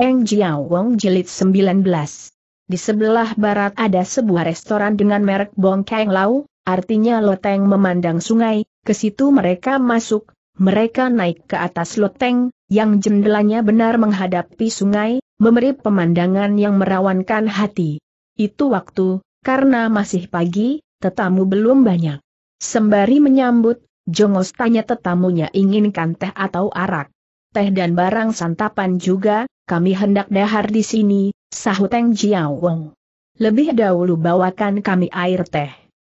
Eng Jiao Wong Jilid 19. Di sebelah barat ada sebuah restoran dengan merek Bong Kang Lau, artinya loteng memandang sungai, ke situ mereka masuk, mereka naik ke atas loteng, yang jendelanya benar menghadapi sungai, memberi pemandangan yang merawankan hati. Itu waktu, karena masih pagi, tetamu belum banyak. Sembari menyambut, Jongos tanya tetamunya inginkan teh atau arak. Teh dan barang santapan juga, kami hendak dahar di sini, sahut Teng Jiao Wong. Lebih dahulu bawakan kami air teh.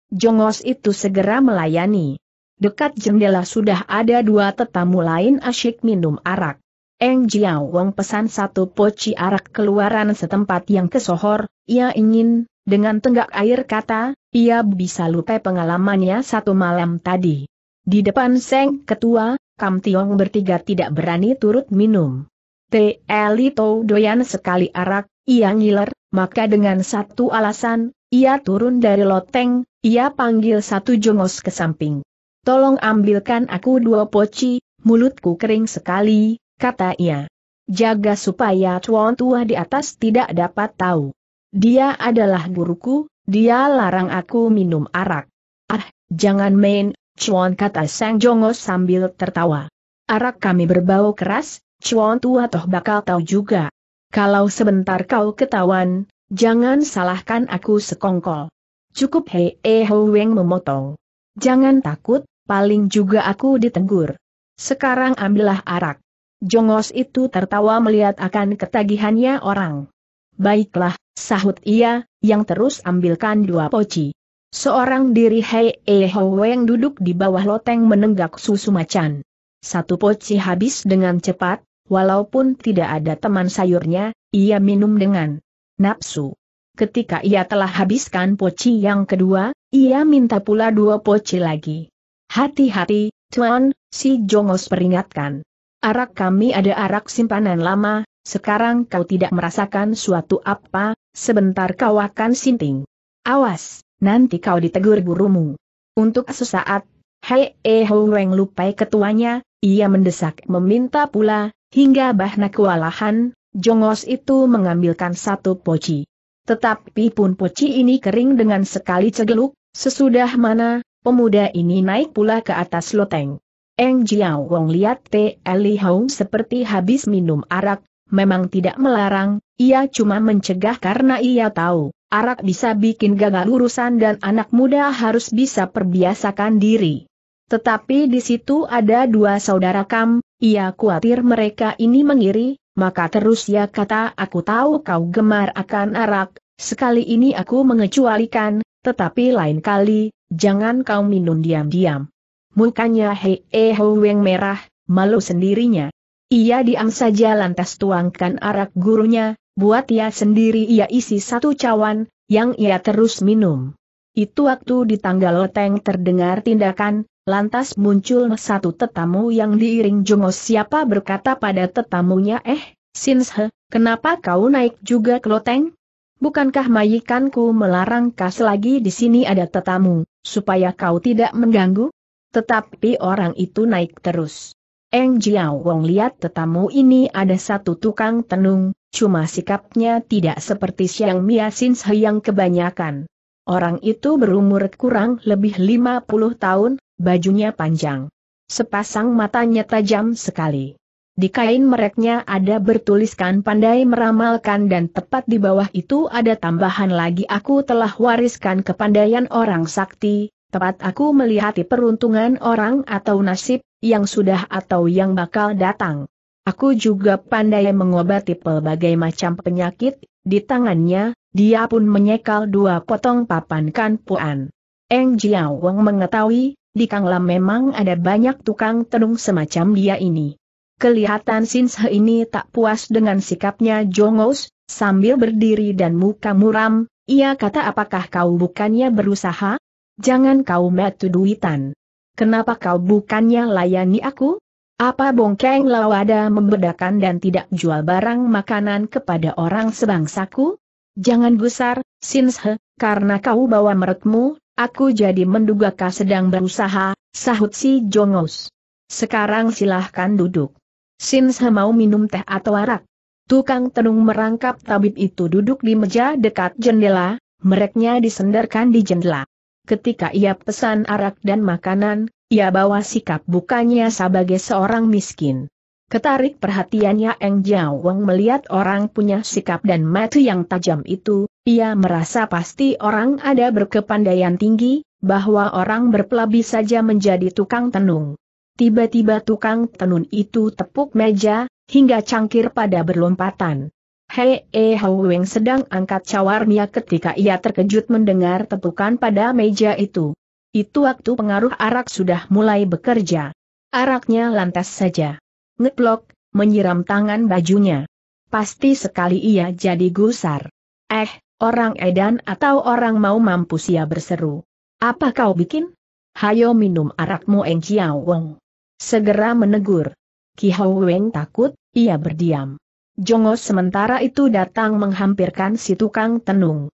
Jongos itu segera melayani. Dekat jendela sudah ada dua tetamu lain asyik minum arak. Eng Jiao Wong pesan satu poci arak keluaran setempat yang kesohor, ia ingin, dengan tenggak air kata, ia bisa lupa pengalamannya satu malam tadi. Di depan Seng Ketua, Kam Tiong bertiga tidak berani turut minum. T. Elito doyan sekali arak, ia ngiler, maka dengan satu alasan, ia turun dari loteng, ia panggil satu jongos ke samping. Tolong ambilkan aku dua poci, mulutku kering sekali, kata ia. Jaga supaya tuan tua di atas tidak dapat tahu. Dia adalah guruku, dia larang aku minum arak. Ah, jangan main, cuan kata sang jongos sambil tertawa. Arak kami berbau keras, Cuan tua toh bakal tahu juga. Kalau sebentar kau ketahuan, jangan salahkan aku sekongkol. Cukup hei eh Weng memotong. Jangan takut, paling juga aku ditenggur. Sekarang ambillah arak. Jongos itu tertawa melihat akan ketagihannya orang. Baiklah, sahut ia, yang terus ambilkan dua poci. Seorang diri Hei eh ho weng duduk di bawah loteng menenggak susu macan. Satu poci habis dengan cepat, Walaupun tidak ada teman sayurnya, ia minum dengan nafsu. Ketika ia telah habiskan poci yang kedua, ia minta pula dua poci lagi. Hati-hati, Tuan, si Jongos peringatkan. Arak kami ada arak simpanan lama, sekarang kau tidak merasakan suatu apa, sebentar kau akan sinting. Awas, nanti kau ditegur gurumu. Untuk sesaat, Hei eho Weng lupai ketuanya, ia mendesak meminta pula, Hingga bahna kewalahan, jongos itu mengambilkan satu poci. Tetapi pun poci ini kering dengan sekali cegeluk, sesudah mana, pemuda ini naik pula ke atas loteng. Eng Jiao Wong lihat T. Li Hong seperti habis minum arak, memang tidak melarang, ia cuma mencegah karena ia tahu, arak bisa bikin gagal urusan dan anak muda harus bisa perbiasakan diri. Tetapi di situ ada dua saudara Kam, ia khawatir mereka ini mengiri, maka terus ia kata aku tahu kau gemar akan arak, sekali ini aku mengecualikan, tetapi lain kali, jangan kau minum diam-diam. Mukanya Hei e weng merah, malu sendirinya. Ia diam saja lantas tuangkan arak gurunya, buat ia sendiri ia isi satu cawan, yang ia terus minum. Itu waktu di tanggal loteng terdengar tindakan, lantas muncul satu tetamu yang diiring jongos siapa berkata pada tetamunya eh, Sinshe, kenapa kau naik juga ke loteng? Bukankah mayikanku melarang kas lagi di sini ada tetamu, supaya kau tidak mengganggu? Tetapi orang itu naik terus. Eng Jiao Wong lihat tetamu ini ada satu tukang tenung, cuma sikapnya tidak seperti siang Mia Sinshe yang kebanyakan. Orang itu berumur kurang lebih 50 tahun, bajunya panjang. Sepasang matanya tajam sekali. Di kain mereknya ada bertuliskan pandai meramalkan dan tepat di bawah itu ada tambahan lagi aku telah wariskan kepandaian orang sakti, tepat aku melihati peruntungan orang atau nasib, yang sudah atau yang bakal datang. Aku juga pandai mengobati pelbagai macam penyakit, di tangannya, dia pun menyekal dua potong papan kanpuan. Eng Jiao Wang mengetahui, di Kanglam memang ada banyak tukang tenung semacam dia ini. Kelihatan Sinse ini tak puas dengan sikapnya Jongos, sambil berdiri dan muka muram, ia kata apakah kau bukannya berusaha? Jangan kau metu duitan. Kenapa kau bukannya layani aku? Apa bongkeng lawada membedakan dan tidak jual barang makanan kepada orang sebangsaku? Jangan gusar, Sinshe, karena kau bawa meretmu, Aku jadi menduga kau sedang berusaha, sahut si Jongos. Sekarang silahkan duduk. Sin mau minum teh atau arak. Tukang tenung merangkap tabib itu duduk di meja dekat jendela, mereknya disendarkan di jendela. Ketika ia pesan arak dan makanan, ia bawa sikap bukannya sebagai seorang miskin. Ketarik perhatiannya Eng Jiao Wang melihat orang punya sikap dan mata yang tajam itu, ia merasa pasti orang ada berkepandaian tinggi, bahwa orang berpelabi saja menjadi tukang tenung. Tiba-tiba tukang tenun itu tepuk meja, hingga cangkir pada berlompatan. Hei E Weng sedang angkat cawarnya ketika ia terkejut mendengar tepukan pada meja itu. Itu waktu pengaruh arak sudah mulai bekerja. Araknya lantas saja. Ngeplok, menyiram tangan bajunya. Pasti sekali ia jadi gusar. Eh, Orang edan atau orang mau mampus ia berseru. Apa kau bikin? Hayo minum arakmu Eng Chiao Wong. Segera menegur. Ki Hao Weng takut, ia berdiam. Jongos sementara itu datang menghampirkan si tukang tenung.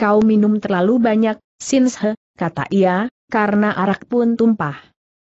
Kau minum terlalu banyak, Sinshe, kata ia, karena arak pun tumpah.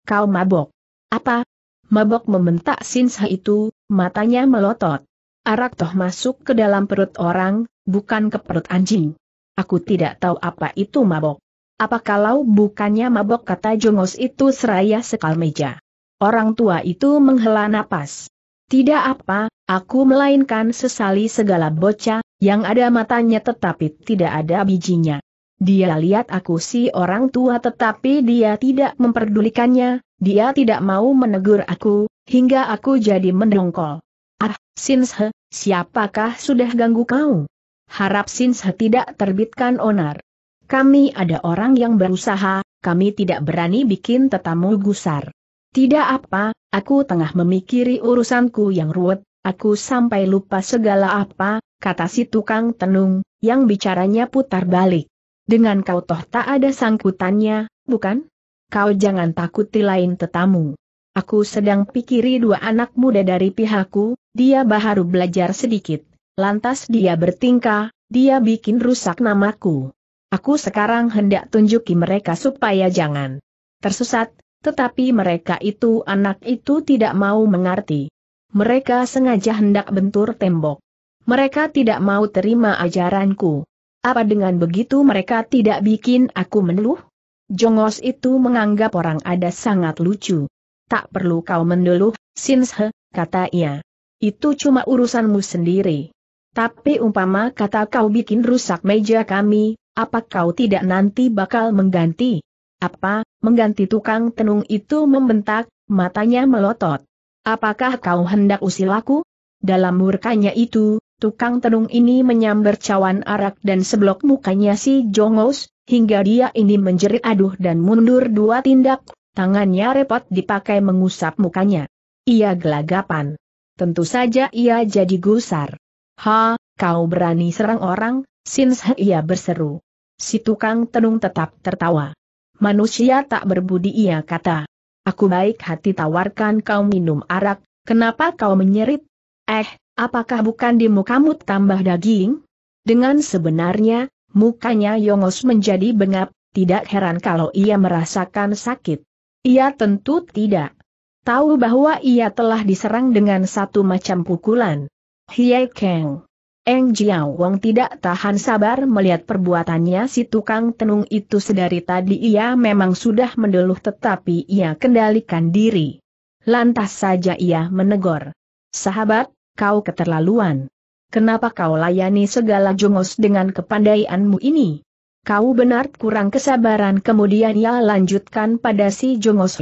Kau mabok. Apa? Mabok membentak Sinshe itu, matanya melotot. Arak toh masuk ke dalam perut orang, bukan ke perut anjing. Aku tidak tahu apa itu mabok. Apa kalau bukannya mabok kata jongos itu seraya sekal meja. Orang tua itu menghela napas. Tidak apa, aku melainkan sesali segala bocah, yang ada matanya tetapi tidak ada bijinya. Dia lihat aku si orang tua tetapi dia tidak memperdulikannya, dia tidak mau menegur aku, hingga aku jadi mendongkol. Ah, Sinshe, siapakah sudah ganggu kau? harap Sinsa tidak terbitkan onar. Kami ada orang yang berusaha, kami tidak berani bikin tetamu gusar. Tidak apa, aku tengah memikiri urusanku yang ruwet, aku sampai lupa segala apa, kata si tukang tenung, yang bicaranya putar balik. Dengan kau toh tak ada sangkutannya, bukan? Kau jangan takuti lain tetamu. Aku sedang pikiri dua anak muda dari pihakku, dia baru belajar sedikit. Lantas dia bertingkah, dia bikin rusak namaku. Aku sekarang hendak tunjuki mereka supaya jangan tersesat, tetapi mereka itu anak itu tidak mau mengerti. Mereka sengaja hendak bentur tembok. Mereka tidak mau terima ajaranku. Apa dengan begitu mereka tidak bikin aku meneluh? Jongos itu menganggap orang ada sangat lucu. Tak perlu kau meneluh, Sinshe, kata ia. Itu cuma urusanmu sendiri. Tapi umpama kata kau bikin rusak meja kami, apa kau tidak nanti bakal mengganti? Apa, mengganti tukang tenung itu membentak, matanya melotot. Apakah kau hendak usil aku? Dalam murkanya itu, tukang tenung ini menyambar cawan arak dan seblok mukanya si Jongos, hingga dia ini menjerit aduh dan mundur dua tindak, tangannya repot dipakai mengusap mukanya. Ia gelagapan. Tentu saja ia jadi gusar. Ha, kau berani serang orang, Sins ia berseru. Si tukang tenung tetap tertawa. Manusia tak berbudi ia kata. Aku baik hati tawarkan kau minum arak, kenapa kau menyerit? Eh, apakah bukan di mukamu tambah daging? Dengan sebenarnya, mukanya Yongos menjadi bengap, tidak heran kalau ia merasakan sakit. Ia tentu tidak tahu bahwa ia telah diserang dengan satu macam pukulan. Hie Kang. Eng Jiao Wong tidak tahan sabar melihat perbuatannya si tukang tenung itu sedari tadi ia memang sudah mendeluh tetapi ia kendalikan diri. Lantas saja ia menegur. Sahabat, kau keterlaluan. Kenapa kau layani segala jongos dengan kepandaianmu ini? Kau benar kurang kesabaran kemudian ia lanjutkan pada si jongos.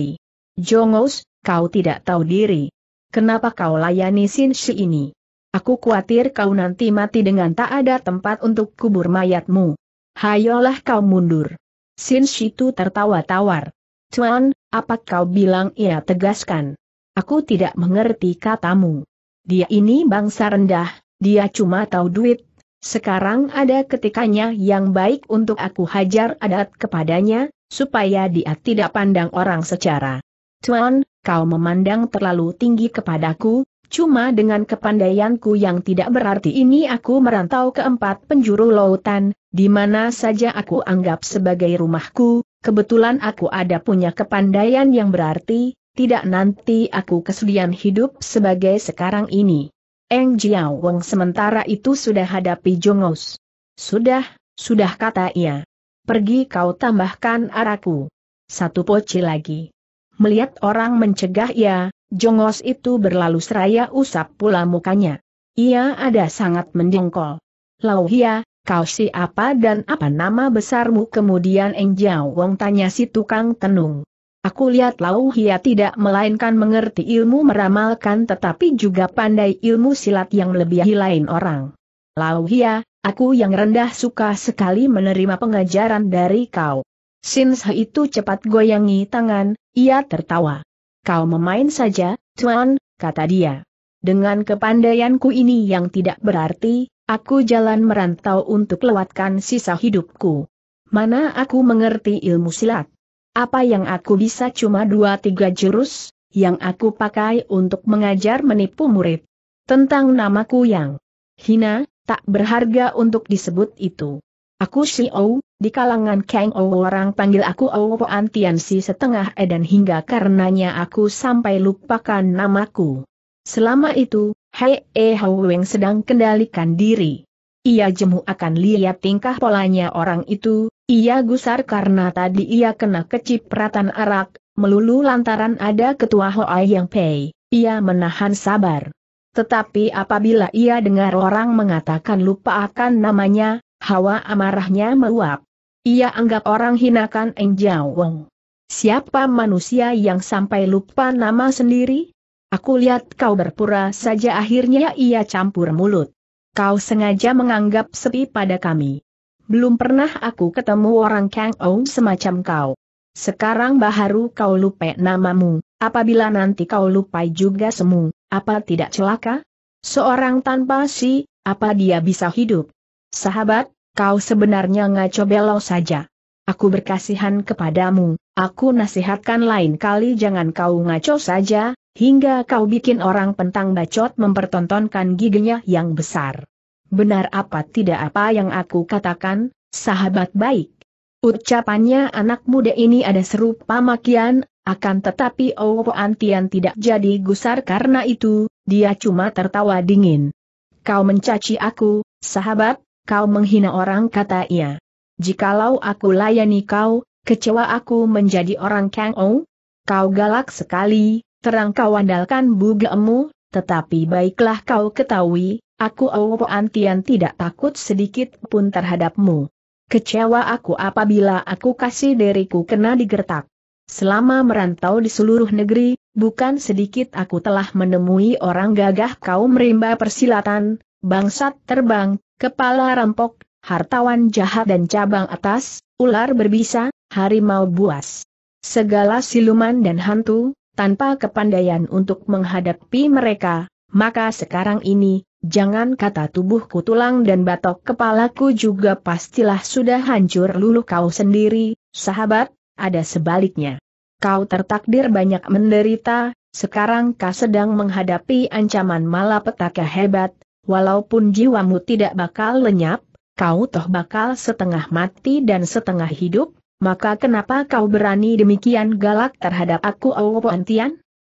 Jongos, kau tidak tahu diri. Kenapa kau layani Sin Shi ini? Aku khawatir kau nanti mati dengan tak ada tempat untuk kubur mayatmu. Hayolah kau mundur. Sin Shitu tertawa tawar. Tuan, apa kau bilang ia tegaskan? Aku tidak mengerti katamu. Dia ini bangsa rendah, dia cuma tahu duit. Sekarang ada ketikanya yang baik untuk aku hajar adat kepadanya, supaya dia tidak pandang orang secara. Tuan, kau memandang terlalu tinggi kepadaku, Cuma dengan kepandaianku yang tidak berarti ini aku merantau ke empat penjuru lautan, di mana saja aku anggap sebagai rumahku, kebetulan aku ada punya kepandaian yang berarti, tidak nanti aku kesedihan hidup sebagai sekarang ini. Eng Jiao Wang sementara itu sudah hadapi Jongos. Sudah, sudah kata ia. Pergi kau tambahkan araku. Satu poci lagi. Melihat orang mencegah ia, Jongos itu berlalu seraya usap pula mukanya. Ia ada sangat mendengkol. Lauhia, kau siapa dan apa nama besarmu? Kemudian Eng Jiao Wong tanya si tukang tenung. Aku lihat Lauhia tidak melainkan mengerti ilmu meramalkan tetapi juga pandai ilmu silat yang lebih lain orang. Lauhia, aku yang rendah suka sekali menerima pengajaran dari kau. Sinsa itu cepat goyangi tangan, ia tertawa. Kau memain saja, Tuan, kata dia. Dengan kepandaianku ini yang tidak berarti, aku jalan merantau untuk lewatkan sisa hidupku. Mana aku mengerti ilmu silat? Apa yang aku bisa cuma dua tiga jurus, yang aku pakai untuk mengajar menipu murid. Tentang namaku yang hina, tak berharga untuk disebut itu. Aku Xiao, di kalangan Kang Ou orang panggil aku Ou Antian si setengah edan hingga karenanya aku sampai lupakan namaku. Selama itu, Hei E weng sedang kendalikan diri. Ia jemu akan lihat tingkah polanya orang itu, ia gusar karena tadi ia kena kecipratan arak, melulu lantaran ada ketua Hoa yang pei, ia menahan sabar. Tetapi apabila ia dengar orang mengatakan lupa akan namanya, hawa amarahnya meluap. Ia anggap orang hinakan Eng Jiao Wong. Siapa manusia yang sampai lupa nama sendiri? Aku lihat kau berpura saja akhirnya ia campur mulut. Kau sengaja menganggap sepi pada kami. Belum pernah aku ketemu orang Kang Ou semacam kau. Sekarang baharu kau lupa namamu, apabila nanti kau lupa juga semu, apa tidak celaka? Seorang tanpa si, apa dia bisa hidup? Sahabat, Kau sebenarnya ngaco belok saja. Aku berkasihan kepadamu, aku nasihatkan lain kali jangan kau ngaco saja, hingga kau bikin orang pentang bacot mempertontonkan giginya yang besar. Benar apa tidak apa yang aku katakan, sahabat baik? Ucapannya anak muda ini ada serupa makian, akan tetapi Owo oh Antian tidak jadi gusar karena itu, dia cuma tertawa dingin. Kau mencaci aku, sahabat, kau menghina orang kata ia. Jikalau aku layani kau, kecewa aku menjadi orang Kang O. Kau galak sekali, terang kau andalkan bugemu. tetapi baiklah kau ketahui, aku Owo Antian tidak takut sedikit pun terhadapmu. Kecewa aku apabila aku kasih diriku kena digertak. Selama merantau di seluruh negeri, bukan sedikit aku telah menemui orang gagah kau merimba persilatan, bangsat terbang, kepala rampok, hartawan jahat dan cabang atas, ular berbisa, harimau buas. Segala siluman dan hantu, tanpa kepandaian untuk menghadapi mereka, maka sekarang ini, jangan kata tubuhku tulang dan batok kepalaku juga pastilah sudah hancur luluh kau sendiri, sahabat, ada sebaliknya. Kau tertakdir banyak menderita, sekarang kau sedang menghadapi ancaman malapetaka hebat, walaupun jiwamu tidak bakal lenyap, kau toh bakal setengah mati dan setengah hidup, maka kenapa kau berani demikian galak terhadap aku Owen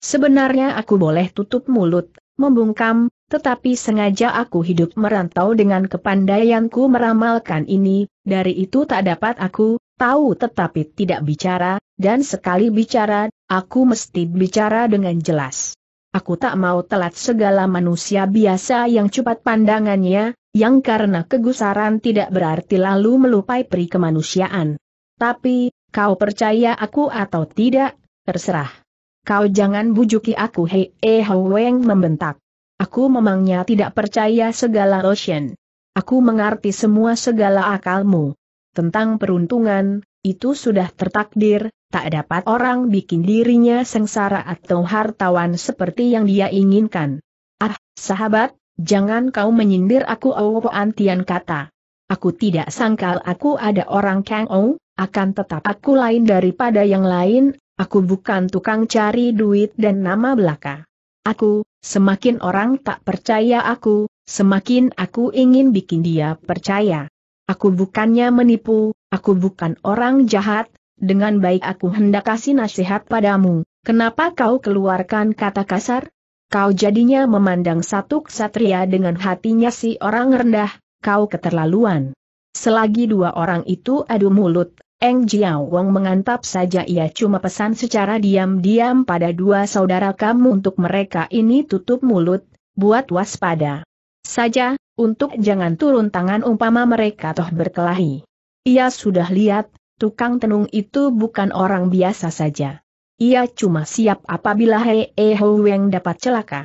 Sebenarnya aku boleh tutup mulut, membungkam, tetapi sengaja aku hidup merantau dengan kepandaianku meramalkan ini, dari itu tak dapat aku, tahu tetapi tidak bicara, dan sekali bicara, aku mesti bicara dengan jelas. Aku tak mau telat segala manusia biasa yang cepat pandangannya, yang karena kegusaran tidak berarti lalu melupai peri kemanusiaan. Tapi, kau percaya aku atau tidak, terserah. Kau jangan bujuki aku hei eh Weng membentak. Aku memangnya tidak percaya segala ocean. Aku mengerti semua segala akalmu. Tentang peruntungan, itu sudah tertakdir, tak dapat orang bikin dirinya sengsara atau hartawan seperti yang dia inginkan. Ah, sahabat, jangan kau menyindir aku Owo Antian kata. Aku tidak sangkal aku ada orang Kang Ou, akan tetap aku lain daripada yang lain, aku bukan tukang cari duit dan nama belaka. Aku, semakin orang tak percaya aku, semakin aku ingin bikin dia percaya. Aku bukannya menipu, aku bukan orang jahat, dengan baik aku hendak kasih nasihat padamu, kenapa kau keluarkan kata kasar? Kau jadinya memandang satu ksatria dengan hatinya si orang rendah, kau keterlaluan. Selagi dua orang itu adu mulut, Eng Jiao Wong mengantap saja ia cuma pesan secara diam-diam pada dua saudara kamu untuk mereka ini tutup mulut, buat waspada. Saja, untuk jangan turun tangan umpama mereka toh berkelahi. Ia sudah lihat, tukang tenung itu bukan orang biasa saja. Ia cuma siap apabila Hei e Ho Weng dapat celaka.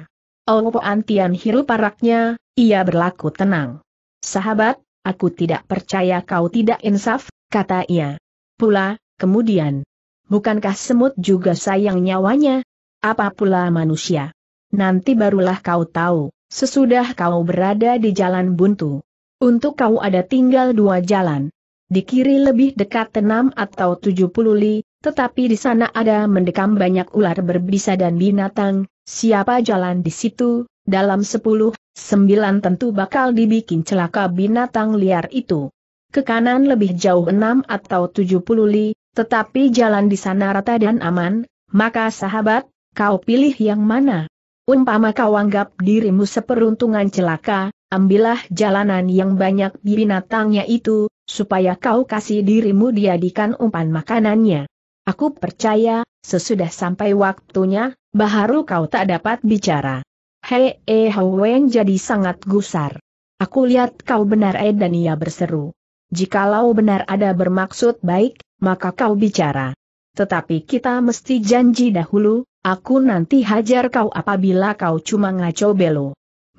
Opo oh, Antian hirup paraknya, ia berlaku tenang. Sahabat, aku tidak percaya kau tidak insaf, kata ia. Pula, kemudian. Bukankah semut juga sayang nyawanya? Apa pula manusia? Nanti barulah kau tahu, sesudah kau berada di jalan buntu. Untuk kau ada tinggal dua jalan di kiri lebih dekat 6 atau tujuh puluh li, tetapi di sana ada mendekam banyak ular berbisa dan binatang, siapa jalan di situ, dalam sepuluh sembilan tentu bakal dibikin celaka binatang liar itu. Ke kanan lebih jauh enam atau tujuh puluh li, tetapi jalan di sana rata dan aman, maka sahabat, kau pilih yang mana? Umpama kau anggap dirimu seperuntungan celaka, ambillah jalanan yang banyak binatangnya itu, supaya kau kasih dirimu diadikan umpan makanannya. Aku percaya, sesudah sampai waktunya, baharu kau tak dapat bicara. Hei, eh, Hweng jadi sangat gusar. Aku lihat kau benar eh dan ia berseru. Jikalau benar ada bermaksud baik, maka kau bicara. Tetapi kita mesti janji dahulu, aku nanti hajar kau apabila kau cuma ngaco belo.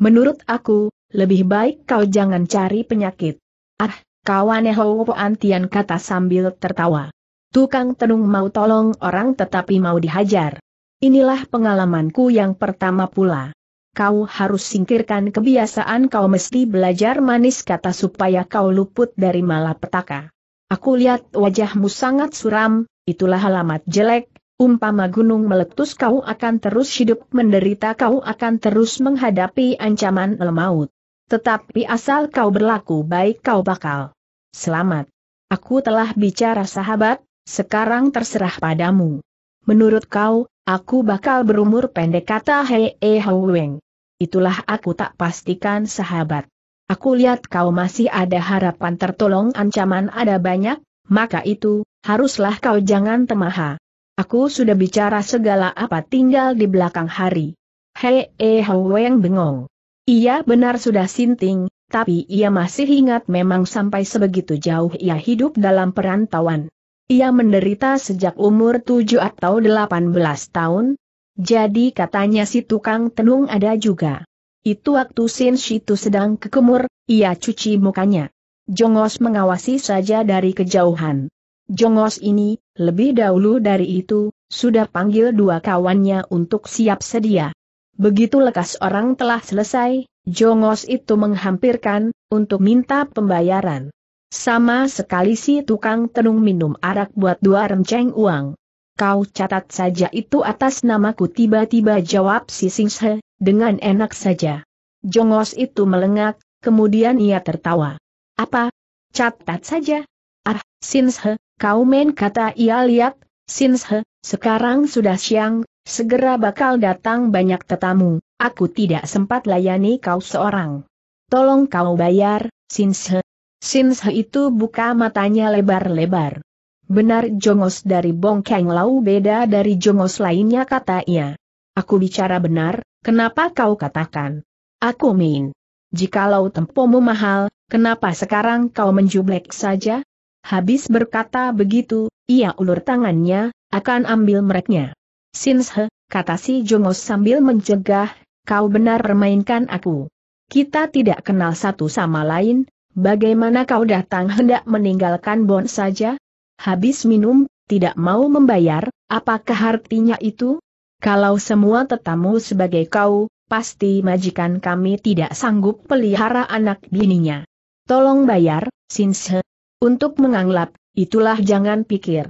Menurut aku, lebih baik kau jangan cari penyakit. Ah, Kawan Hou Antian kata sambil tertawa. Tukang tenung mau tolong orang tetapi mau dihajar. Inilah pengalamanku yang pertama pula. Kau harus singkirkan kebiasaan kau mesti belajar manis kata supaya kau luput dari malapetaka. Aku lihat wajahmu sangat suram, itulah alamat jelek, umpama gunung meletus kau akan terus hidup menderita kau akan terus menghadapi ancaman lemaut. Tetapi asal kau berlaku baik kau bakal selamat. Aku telah bicara sahabat, sekarang terserah padamu. Menurut kau, aku bakal berumur pendek kata Hei e Weng. Itulah aku tak pastikan sahabat. Aku lihat kau masih ada harapan tertolong ancaman ada banyak, maka itu, haruslah kau jangan temaha. Aku sudah bicara segala apa tinggal di belakang hari. Hei e Weng bengong. Ia benar sudah sinting, tapi ia masih ingat memang sampai sebegitu jauh ia hidup dalam perantauan. Ia menderita sejak umur 7 atau 18 tahun, jadi katanya si tukang tenung ada juga. Itu waktu Sin Shitu sedang kekemur, ia cuci mukanya. Jongos mengawasi saja dari kejauhan. Jongos ini, lebih dahulu dari itu, sudah panggil dua kawannya untuk siap sedia. Begitu lekas orang telah selesai, Jongos itu menghampirkan, untuk minta pembayaran. Sama sekali si tukang tenung minum arak buat dua remceng uang. Kau catat saja itu atas namaku tiba-tiba jawab si Singshe, dengan enak saja. Jongos itu melengak, kemudian ia tertawa. Apa? Catat saja? Ah, Singse, kau main kata ia lihat, Sinshe, sekarang sudah siang, Segera bakal datang banyak tetamu, aku tidak sempat layani kau seorang. Tolong kau bayar, Sinshe. Sinshe itu buka matanya lebar-lebar. Benar jongos dari Bongkeng Lau beda dari jongos lainnya kata ia. Aku bicara benar, kenapa kau katakan? Aku main. Jikalau tempomu mahal, kenapa sekarang kau menjublek saja? Habis berkata begitu, ia ulur tangannya, akan ambil mereknya. Sinshe, kata si Jongos sambil mencegah, kau benar permainkan aku. Kita tidak kenal satu sama lain, bagaimana kau datang hendak meninggalkan Bon saja? Habis minum, tidak mau membayar, apakah artinya itu? Kalau semua tetamu sebagai kau, pasti majikan kami tidak sanggup pelihara anak bininya. Tolong bayar, Sinshe. Untuk menganglap, itulah jangan pikir.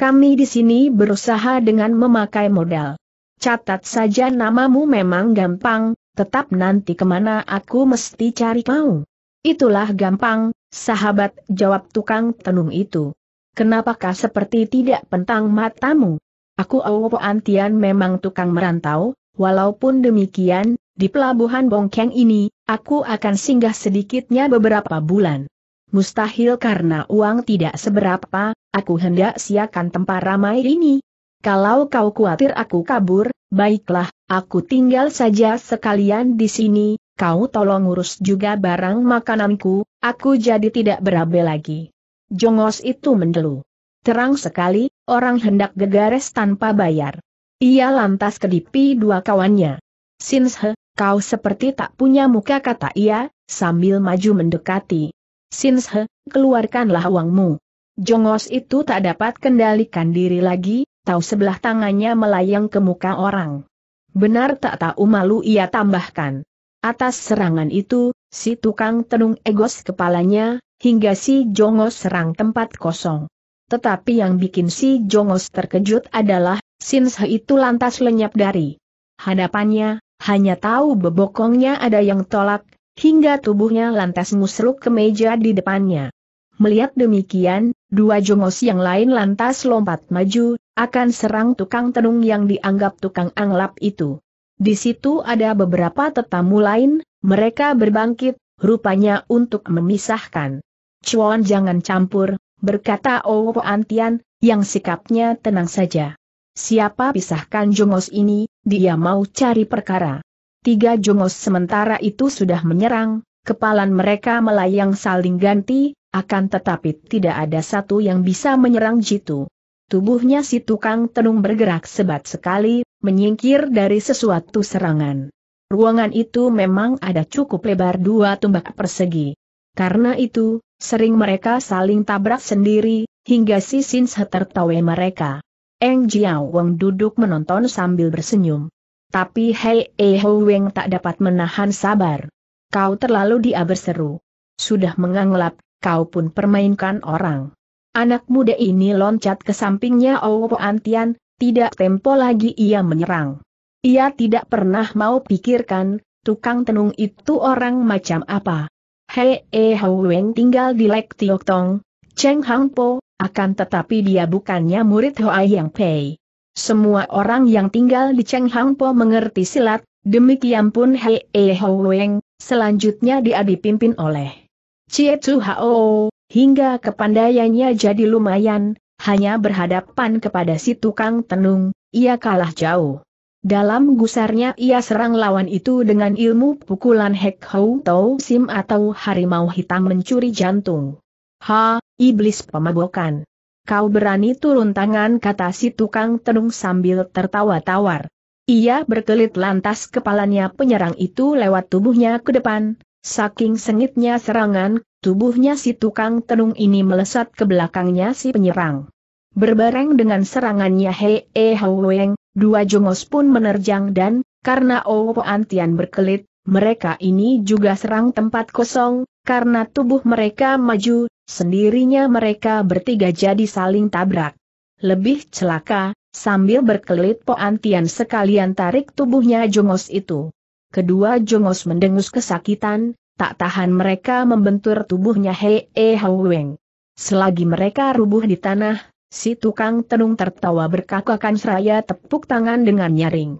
Kami di sini berusaha dengan memakai modal. Catat saja namamu memang gampang, tetap nanti kemana aku mesti cari kau. Itulah gampang, sahabat, jawab tukang tenung itu. Kenapakah seperti tidak pentang matamu? Aku Owo Antian memang tukang merantau, walaupun demikian, di pelabuhan Bongkeng ini, aku akan singgah sedikitnya beberapa bulan mustahil karena uang tidak seberapa, aku hendak siakan tempat ramai ini. Kalau kau khawatir aku kabur, baiklah, aku tinggal saja sekalian di sini, kau tolong urus juga barang makananku, aku jadi tidak berabe lagi. Jongos itu mendelu. Terang sekali, orang hendak gegares tanpa bayar. Ia lantas kedipi dua kawannya. Sinshe, kau seperti tak punya muka kata ia, sambil maju mendekati. Sinshe, keluarkanlah uangmu. Jongos itu tak dapat kendalikan diri lagi, tahu sebelah tangannya melayang ke muka orang. Benar tak tahu malu ia tambahkan. Atas serangan itu, si tukang tenung egos kepalanya, hingga si Jongos serang tempat kosong. Tetapi yang bikin si Jongos terkejut adalah, Sinshe itu lantas lenyap dari hadapannya, hanya tahu bebokongnya ada yang tolak, hingga tubuhnya lantas musruk ke meja di depannya. Melihat demikian, dua jongos yang lain lantas lompat maju, akan serang tukang tenung yang dianggap tukang anglap itu. Di situ ada beberapa tetamu lain, mereka berbangkit, rupanya untuk memisahkan. Cuan jangan campur, berkata Owo Antian, yang sikapnya tenang saja. Siapa pisahkan jongos ini, dia mau cari perkara. Tiga jongos sementara itu sudah menyerang, kepalan mereka melayang saling ganti, akan tetapi tidak ada satu yang bisa menyerang Jitu. Tubuhnya si tukang tenung bergerak sebat sekali, menyingkir dari sesuatu serangan. Ruangan itu memang ada cukup lebar dua tumbak persegi. Karena itu, sering mereka saling tabrak sendiri, hingga si Sin tertawa mereka. Eng Jiao Wang duduk menonton sambil bersenyum. Tapi Hei Eho Weng tak dapat menahan sabar. Kau terlalu dia berseru. Sudah menganglap, kau pun permainkan orang. Anak muda ini loncat ke sampingnya Owo oh Antian, tidak tempo lagi ia menyerang. Ia tidak pernah mau pikirkan, tukang tenung itu orang macam apa. Hei Eho Weng tinggal di Lek Tiok Tong, Cheng Hang Po, akan tetapi dia bukannya murid Hoa Yang Pei. Semua orang yang tinggal di Cheng Hang Po mengerti silat, demikian pun Hei e Ho Weng, selanjutnya dia dipimpin oleh Chie Chu Hao, hingga kepandaiannya jadi lumayan, hanya berhadapan kepada si tukang tenung, ia kalah jauh. Dalam gusarnya ia serang lawan itu dengan ilmu pukulan Hek Hou Tau Sim atau harimau hitam mencuri jantung. Ha, iblis pemabokan kau berani turun tangan kata si tukang tenung sambil tertawa tawar. Ia berkelit lantas kepalanya penyerang itu lewat tubuhnya ke depan, saking sengitnya serangan, tubuhnya si tukang tenung ini melesat ke belakangnya si penyerang. Berbareng dengan serangannya Hei E eh, Hau Weng, dua jongos pun menerjang dan, karena oh Antian berkelit, mereka ini juga serang tempat kosong, karena tubuh mereka maju, sendirinya mereka bertiga jadi saling tabrak. Lebih celaka, sambil berkelit poantian sekalian tarik tubuhnya jongos itu. Kedua jongos mendengus kesakitan, tak tahan mereka membentur tubuhnya Hei E weng. Selagi mereka rubuh di tanah, si tukang tenung tertawa berkakakan seraya tepuk tangan dengan nyaring.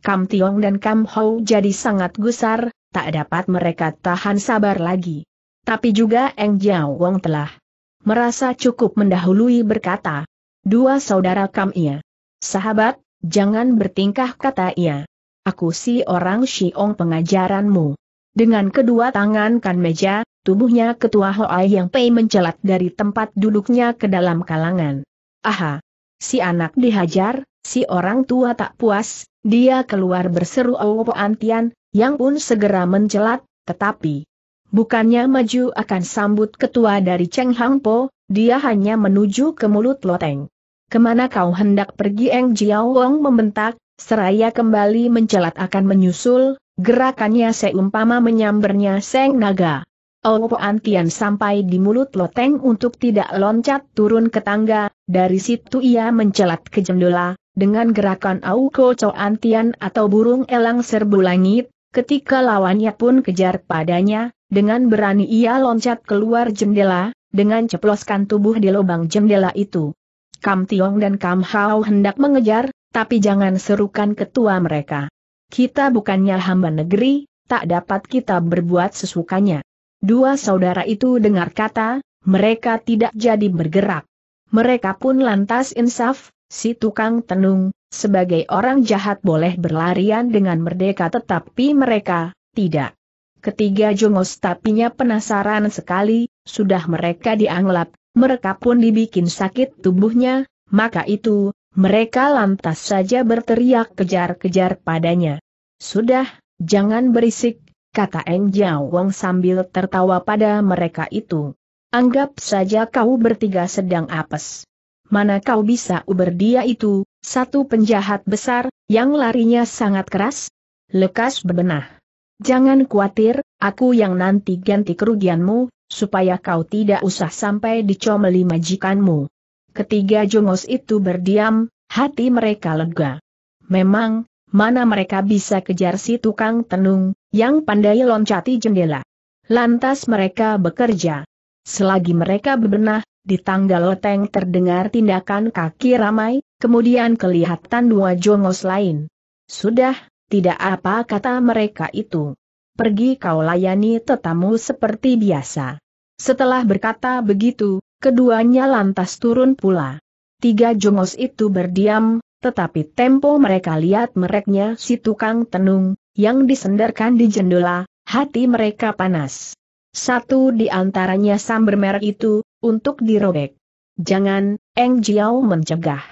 Kam Tiong dan Kam Hou jadi sangat gusar, tak dapat mereka tahan sabar lagi. Tapi juga Eng Jiao Wong telah merasa cukup mendahului berkata, dua saudara Kam Ia. Sahabat, jangan bertingkah kata ia. Aku si orang Xiong pengajaranmu. Dengan kedua tangan kan meja, tubuhnya ketua Hoai yang Pei mencelat dari tempat duduknya ke dalam kalangan. Aha! Si anak dihajar, Si orang tua tak puas, dia keluar berseru Owo Antian, yang pun segera mencelat, tetapi bukannya maju akan sambut ketua dari Cheng Hang Po, dia hanya menuju ke mulut loteng. Kemana kau hendak pergi Eng Jiao Wong membentak, seraya kembali mencelat akan menyusul, gerakannya seumpama menyambernya Seng Naga. Owo Antian sampai di mulut loteng untuk tidak loncat turun ke tangga, dari situ ia mencelat ke jendela, dengan gerakan Auko Coantian atau burung elang serbu langit, ketika lawannya pun kejar padanya, dengan berani ia loncat keluar jendela, dengan ceploskan tubuh di lubang jendela itu. Kam Tiong dan Kam Hao hendak mengejar, tapi jangan serukan ketua mereka. Kita bukannya hamba negeri, tak dapat kita berbuat sesukanya. Dua saudara itu dengar kata, mereka tidak jadi bergerak. Mereka pun lantas insaf, si tukang tenung, sebagai orang jahat boleh berlarian dengan merdeka tetapi mereka, tidak. Ketiga jongos tapinya penasaran sekali, sudah mereka dianggap, mereka pun dibikin sakit tubuhnya, maka itu, mereka lantas saja berteriak kejar-kejar padanya. Sudah, jangan berisik, kata Eng Jiao Wang sambil tertawa pada mereka itu. Anggap saja kau bertiga sedang apes mana kau bisa uber dia itu, satu penjahat besar, yang larinya sangat keras? Lekas berbenah. Jangan khawatir, aku yang nanti ganti kerugianmu, supaya kau tidak usah sampai dicomeli majikanmu. Ketiga jongos itu berdiam, hati mereka lega. Memang, mana mereka bisa kejar si tukang tenung, yang pandai loncati jendela. Lantas mereka bekerja. Selagi mereka bebenah, di tangga loteng terdengar tindakan kaki ramai, kemudian kelihatan dua jongos lain. Sudah, tidak apa kata mereka itu. Pergi kau layani tetamu seperti biasa. Setelah berkata begitu, keduanya lantas turun pula. Tiga jongos itu berdiam, tetapi tempo mereka lihat mereknya si tukang tenung, yang disenderkan di jendela, hati mereka panas. Satu di antaranya sambermer itu, untuk dirobek. Jangan, Eng Jiao mencegah.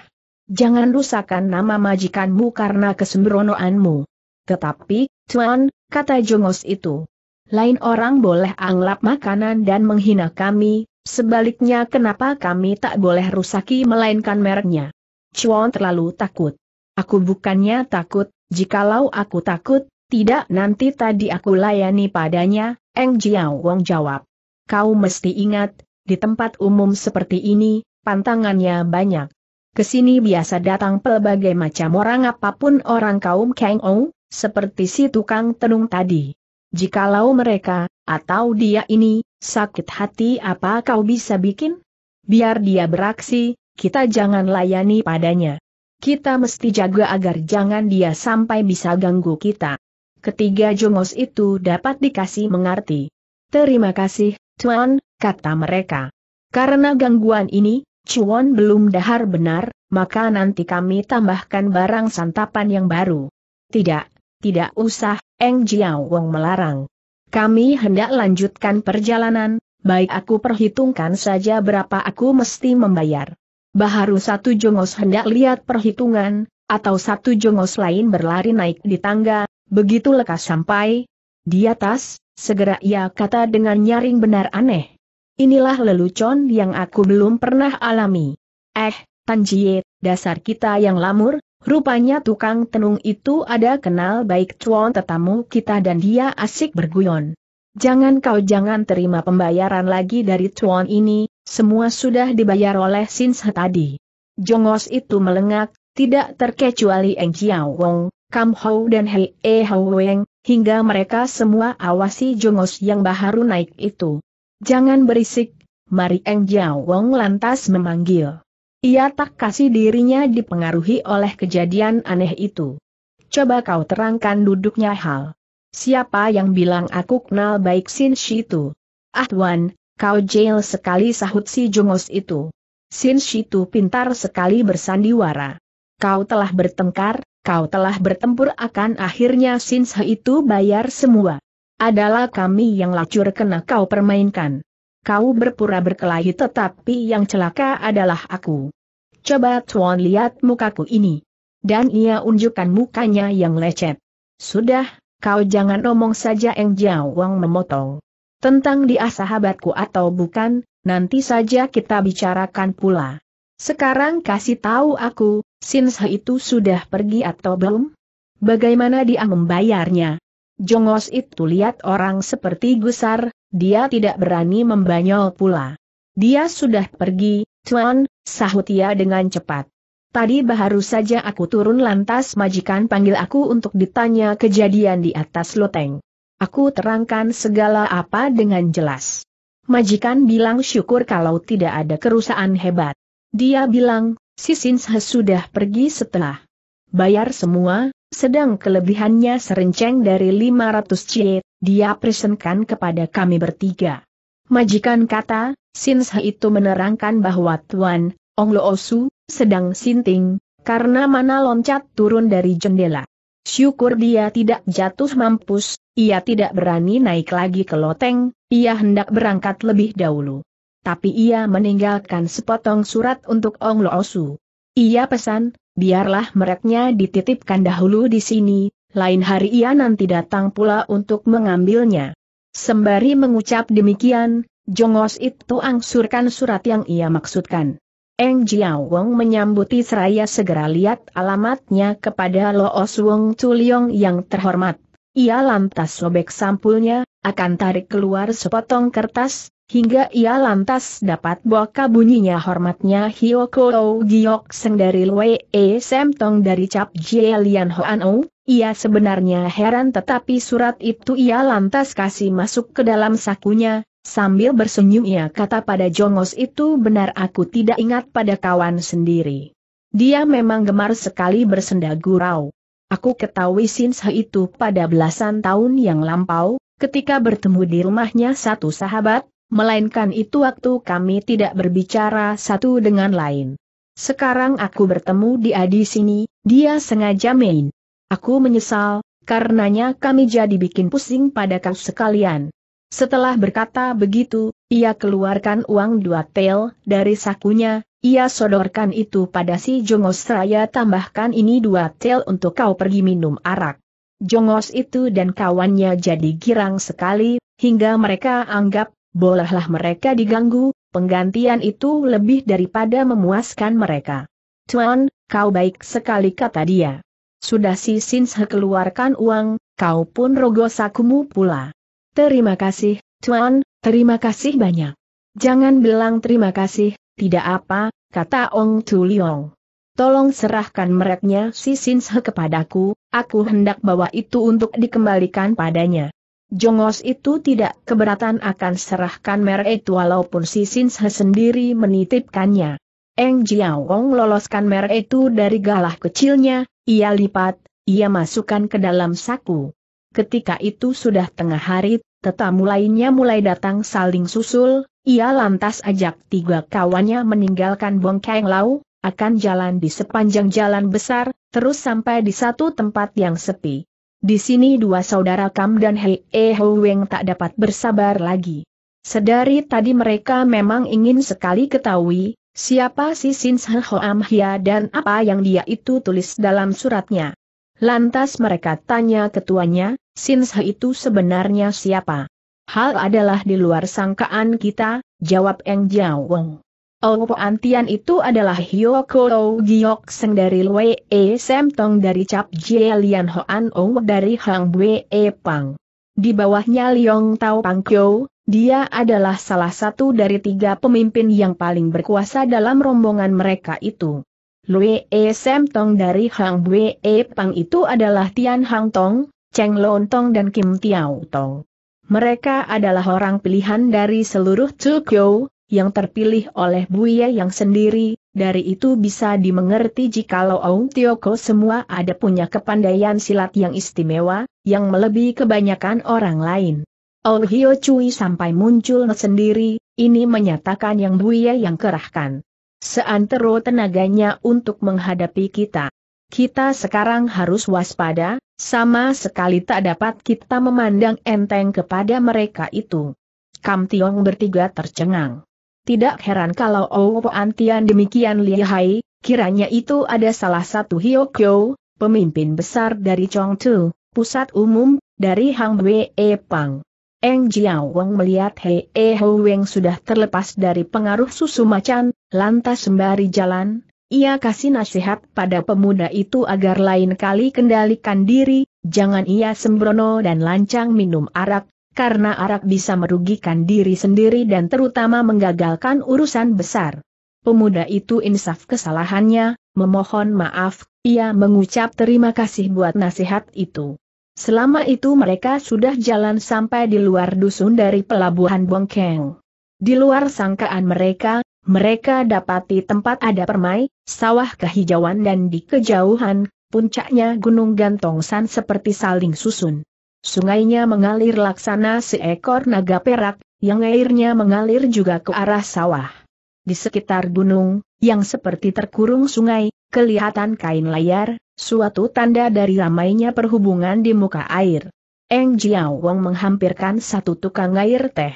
Jangan rusakkan nama majikanmu karena kesembronoanmu. Tetapi, Tuan, kata Jongos itu. Lain orang boleh anglap makanan dan menghina kami, sebaliknya kenapa kami tak boleh rusaki melainkan mereknya. Chuan terlalu takut. Aku bukannya takut, jikalau aku takut, tidak nanti tadi aku layani padanya, Eng Jiao Wong jawab. Kau mesti ingat, di tempat umum seperti ini, pantangannya banyak. Kesini biasa datang pelbagai macam orang apapun orang kaum Kang Ou, seperti si tukang tenung tadi. Jikalau mereka, atau dia ini, sakit hati apa kau bisa bikin? Biar dia beraksi, kita jangan layani padanya. Kita mesti jaga agar jangan dia sampai bisa ganggu kita. Ketiga jongos itu dapat dikasih mengerti. Terima kasih, Tuan, kata mereka. Karena gangguan ini, Cuan belum dahar benar, maka nanti kami tambahkan barang santapan yang baru. Tidak, tidak usah, Eng Jiao Wong melarang. Kami hendak lanjutkan perjalanan, baik aku perhitungkan saja berapa aku mesti membayar. Baharu satu jongos hendak lihat perhitungan, atau satu jongos lain berlari naik di tangga, begitu lekas sampai di atas, segera ia kata dengan nyaring benar aneh. Inilah lelucon yang aku belum pernah alami. Eh, Tanjie, dasar kita yang lamur, rupanya tukang tenung itu ada kenal baik cuan tetamu kita dan dia asik berguyon. Jangan kau jangan terima pembayaran lagi dari cuan ini, semua sudah dibayar oleh Sinse tadi. Jongos itu melengak, tidak terkecuali Eng Chiao Wong, Kam Hou dan Hei E Hou Weng, hingga mereka semua awasi jongos yang baharu naik itu. Jangan berisik, mari Eng Jiao Wong lantas memanggil. Ia tak kasih dirinya dipengaruhi oleh kejadian aneh itu. Coba kau terangkan duduknya hal. Siapa yang bilang aku kenal baik Sin itu? Ah Tuan, kau jail sekali sahut si Jungos itu. Sin itu pintar sekali bersandiwara. Kau telah bertengkar, kau telah bertempur akan akhirnya Sin itu bayar semua adalah kami yang lacur kena kau permainkan. Kau berpura berkelahi tetapi yang celaka adalah aku. Coba tuan lihat mukaku ini. Dan ia unjukkan mukanya yang lecet. Sudah, kau jangan omong saja yang jauh Wang memotong. Tentang dia sahabatku atau bukan, nanti saja kita bicarakan pula. Sekarang kasih tahu aku, Sinse itu sudah pergi atau belum? Bagaimana dia membayarnya? Jongos itu lihat orang seperti gusar, dia tidak berani membanyol pula. Dia sudah pergi, Tuan, sahut ia dengan cepat. Tadi baru saja aku turun lantas majikan panggil aku untuk ditanya kejadian di atas loteng. Aku terangkan segala apa dengan jelas. Majikan bilang syukur kalau tidak ada kerusakan hebat. Dia bilang, si Sinshe sudah pergi setelah bayar semua, sedang kelebihannya serenceng dari 500 cie, dia presenkan kepada kami bertiga. Majikan kata, Sinse itu menerangkan bahwa Tuan, Ong Lo Osu, sedang sinting, karena mana loncat turun dari jendela. Syukur dia tidak jatuh mampus, ia tidak berani naik lagi ke loteng, ia hendak berangkat lebih dahulu. Tapi ia meninggalkan sepotong surat untuk Ong Lo Osu. Ia pesan, biarlah mereknya dititipkan dahulu di sini, lain hari ia nanti datang pula untuk mengambilnya. Sembari mengucap demikian, Jongos itu angsurkan surat yang ia maksudkan. Eng Jiao Wong menyambuti seraya segera lihat alamatnya kepada Loos Wong Chuliong yang terhormat. Ia lantas sobek sampulnya, akan tarik keluar sepotong kertas, hingga ia lantas dapat buka bunyinya hormatnya Hyoko Giok Seng dari Lwe E Semtong dari Cap Jie Lian Hoan O, ia sebenarnya heran tetapi surat itu ia lantas kasih masuk ke dalam sakunya, Sambil bersenyum ia kata pada jongos itu benar aku tidak ingat pada kawan sendiri. Dia memang gemar sekali bersenda gurau. Aku ketahui Sinsa itu pada belasan tahun yang lampau, ketika bertemu di rumahnya satu sahabat, melainkan itu waktu kami tidak berbicara satu dengan lain. Sekarang aku bertemu di adi sini, dia sengaja main. Aku menyesal, karenanya kami jadi bikin pusing pada kau sekalian. Setelah berkata begitu, ia keluarkan uang dua tel dari sakunya, ia sodorkan itu pada si Jongos Raya tambahkan ini dua tel untuk kau pergi minum arak. Jongos itu dan kawannya jadi girang sekali, hingga mereka anggap, bolehlah mereka diganggu, penggantian itu lebih daripada memuaskan mereka. Tuan, kau baik sekali kata dia. Sudah si Sinshe keluarkan uang, kau pun rogo sakumu pula. Terima kasih, Tuan, terima kasih banyak. Jangan bilang terima kasih, tidak apa, kata Ong Tu tolong serahkan mereknya si sinshe kepadaku, aku hendak bawa itu untuk dikembalikan padanya. Jongos itu tidak keberatan akan serahkan merek itu walaupun si sinshe sendiri menitipkannya. Eng Jiaong loloskan merek itu dari galah kecilnya, ia lipat, ia masukkan ke dalam saku. Ketika itu sudah tengah hari, tetamu lainnya mulai datang saling susul, ia lantas ajak tiga kawannya meninggalkan Bongkeng Lau, akan jalan di sepanjang jalan besar, terus sampai di satu tempat yang sepi. Di sini dua saudara Kam dan Hei E Ho Weng tak dapat bersabar lagi. Sedari tadi mereka memang ingin sekali ketahui, siapa si Sin Se Ho Am Hia dan apa yang dia itu tulis dalam suratnya. Lantas mereka tanya ketuanya, Sin Se itu sebenarnya siapa? Hal adalah di luar sangkaan kita, jawab Eng Jiao Weng. Owo oh, Antian itu adalah Hyoko Lo Giok Seng dari Lwe E Tong dari Cap Jie Lian Hoan Ong dari Hang Bwe E Pang. Di bawahnya Liong Tao Pang Kyo, dia adalah salah satu dari tiga pemimpin yang paling berkuasa dalam rombongan mereka itu. Lwe E Tong dari Hang Bwe E Pang itu adalah Tian Hang Tong, Cheng Lon Tong dan Kim Tiao Tong. Mereka adalah orang pilihan dari seluruh Tukyo, yang terpilih oleh Buya yang sendiri, dari itu bisa dimengerti jikalau Aung Tioko semua ada punya kepandaian silat yang istimewa, yang melebihi kebanyakan orang lain. Oh Hyo Cui sampai muncul sendiri, ini menyatakan yang Buya yang kerahkan. Seantero tenaganya untuk menghadapi kita. Kita sekarang harus waspada, sama sekali tak dapat kita memandang enteng kepada mereka itu. Kam Tiong bertiga tercengang. Tidak heran kalau Owo Antian demikian lihai, kiranya itu ada salah satu Hyokyo, pemimpin besar dari Chongtu, pusat umum, dari Hang Wee e Pang. Eng Jiao Wang melihat Hei e Ho Weng sudah terlepas dari pengaruh susu macan, lantas sembari jalan, ia kasih nasihat pada pemuda itu agar lain kali kendalikan diri, jangan ia sembrono dan lancang minum arak, karena arak bisa merugikan diri sendiri dan terutama menggagalkan urusan besar. Pemuda itu insaf kesalahannya, memohon maaf, ia mengucap terima kasih buat nasihat itu. Selama itu mereka sudah jalan sampai di luar dusun dari pelabuhan Bongkeng. Di luar sangkaan mereka, mereka dapati tempat ada permai, sawah kehijauan dan di kejauhan, puncaknya gunung gantongsan seperti saling susun. Sungainya mengalir laksana seekor naga perak, yang airnya mengalir juga ke arah sawah. Di sekitar gunung, yang seperti terkurung sungai, kelihatan kain layar, suatu tanda dari ramainya perhubungan di muka air. Eng Jiao Wong menghampirkan satu tukang air teh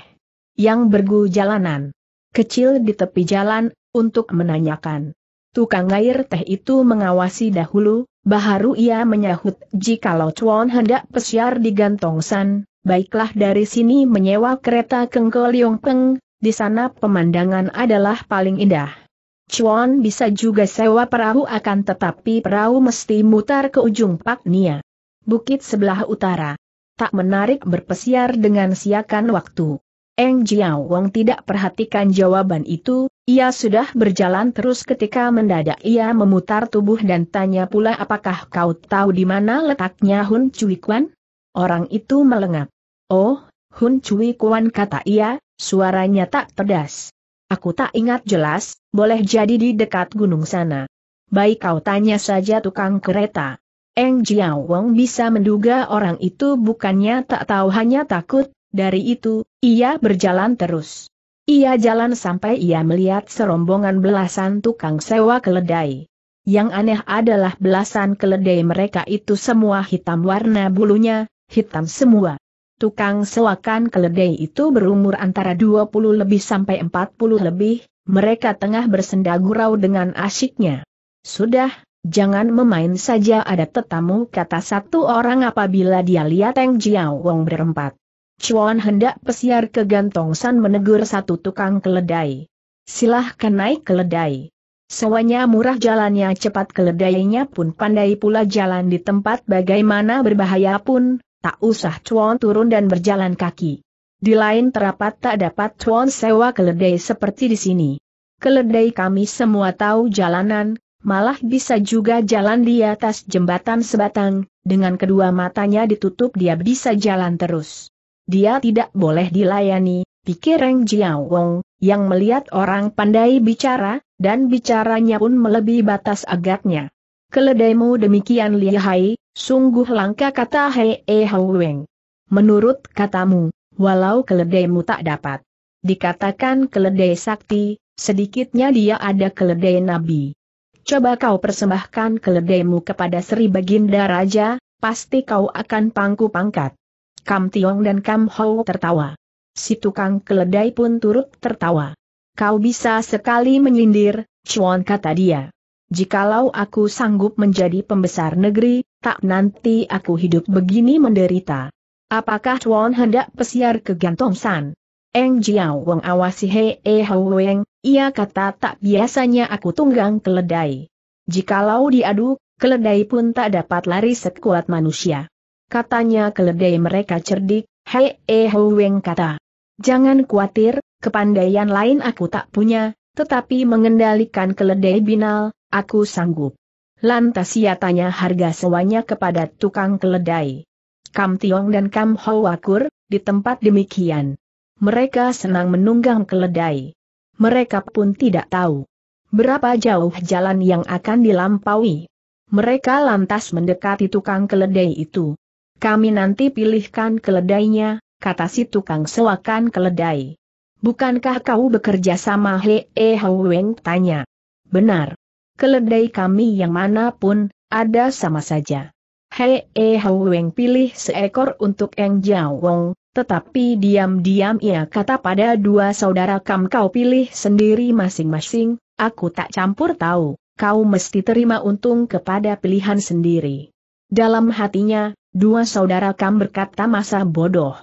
yang bergu jalanan kecil di tepi jalan, untuk menanyakan. Tukang air teh itu mengawasi dahulu, baharu ia menyahut jikalau cuan hendak pesiar di Gantong San, baiklah dari sini menyewa kereta Liong Peng, di sana pemandangan adalah paling indah. Cuan bisa juga sewa perahu akan tetapi perahu mesti mutar ke ujung Pak Nia. Bukit sebelah utara. Tak menarik berpesiar dengan siakan waktu. Eng Jiao Wang tidak perhatikan jawaban itu, ia sudah berjalan terus ketika mendadak ia memutar tubuh dan tanya pula apakah kau tahu di mana letaknya Hun Cui Kwan? Orang itu melengak. Oh, Hun Cui Kwan kata ia, suaranya tak pedas. Aku tak ingat jelas, boleh jadi di dekat gunung sana. Baik kau tanya saja tukang kereta. Eng Jiao Wang bisa menduga orang itu bukannya tak tahu hanya takut, dari itu, ia berjalan terus. Ia jalan sampai ia melihat serombongan belasan tukang sewa keledai. Yang aneh adalah belasan keledai mereka itu semua hitam warna bulunya, hitam semua. Tukang sewakan keledai itu berumur antara 20 lebih sampai 40 lebih, mereka tengah bersenda gurau dengan asyiknya. Sudah, jangan memain saja ada tetamu kata satu orang apabila dia lihat Eng Jiao Wong berempat. Chuan hendak pesiar ke Gantong San menegur satu tukang keledai. Silahkan naik keledai. Sewanya murah jalannya cepat keledainya pun pandai pula jalan di tempat bagaimana berbahaya pun, tak usah Chuan turun dan berjalan kaki. Di lain terapat tak dapat Chuan sewa keledai seperti di sini. Keledai kami semua tahu jalanan, malah bisa juga jalan di atas jembatan sebatang, dengan kedua matanya ditutup dia bisa jalan terus dia tidak boleh dilayani, pikir Reng Jiawong, yang melihat orang pandai bicara, dan bicaranya pun melebihi batas agaknya. Keledaimu demikian lihai, sungguh langka kata Hei E Weng. Menurut katamu, walau keledaimu tak dapat dikatakan keledai sakti, sedikitnya dia ada keledai nabi. Coba kau persembahkan keledaimu kepada Sri Baginda Raja, pasti kau akan pangku pangkat. Kam Tiong dan Kam Hou tertawa. Si tukang keledai pun turut tertawa. Kau bisa sekali menyindir, Chuan kata dia. Jikalau aku sanggup menjadi pembesar negeri, tak nanti aku hidup begini menderita. Apakah Chuan hendak pesiar ke Gantong San? Eng Jiao Wong awasi Hee E Hou Weng, ia kata tak biasanya aku tunggang keledai. Jikalau diadu, keledai pun tak dapat lari sekuat manusia katanya keledai mereka cerdik, Hei eh Weng kata. Jangan khawatir, kepandaian lain aku tak punya, tetapi mengendalikan keledai binal, aku sanggup. Lantas ia tanya harga sewanya kepada tukang keledai. Kam Tiong dan Kam Ho di tempat demikian. Mereka senang menunggang keledai. Mereka pun tidak tahu berapa jauh jalan yang akan dilampaui. Mereka lantas mendekati tukang keledai itu. Kami nanti pilihkan keledainya, kata si tukang sewakan keledai. Bukankah kau bekerja sama Hei E Weng tanya. Benar. Keledai kami yang manapun, ada sama saja. Hei E Weng pilih seekor untuk Eng Jiao Wong, tetapi diam-diam ia kata pada dua saudara kam kau pilih sendiri masing-masing, aku tak campur tahu, kau mesti terima untung kepada pilihan sendiri. Dalam hatinya, Dua saudara Kam berkata masa bodoh.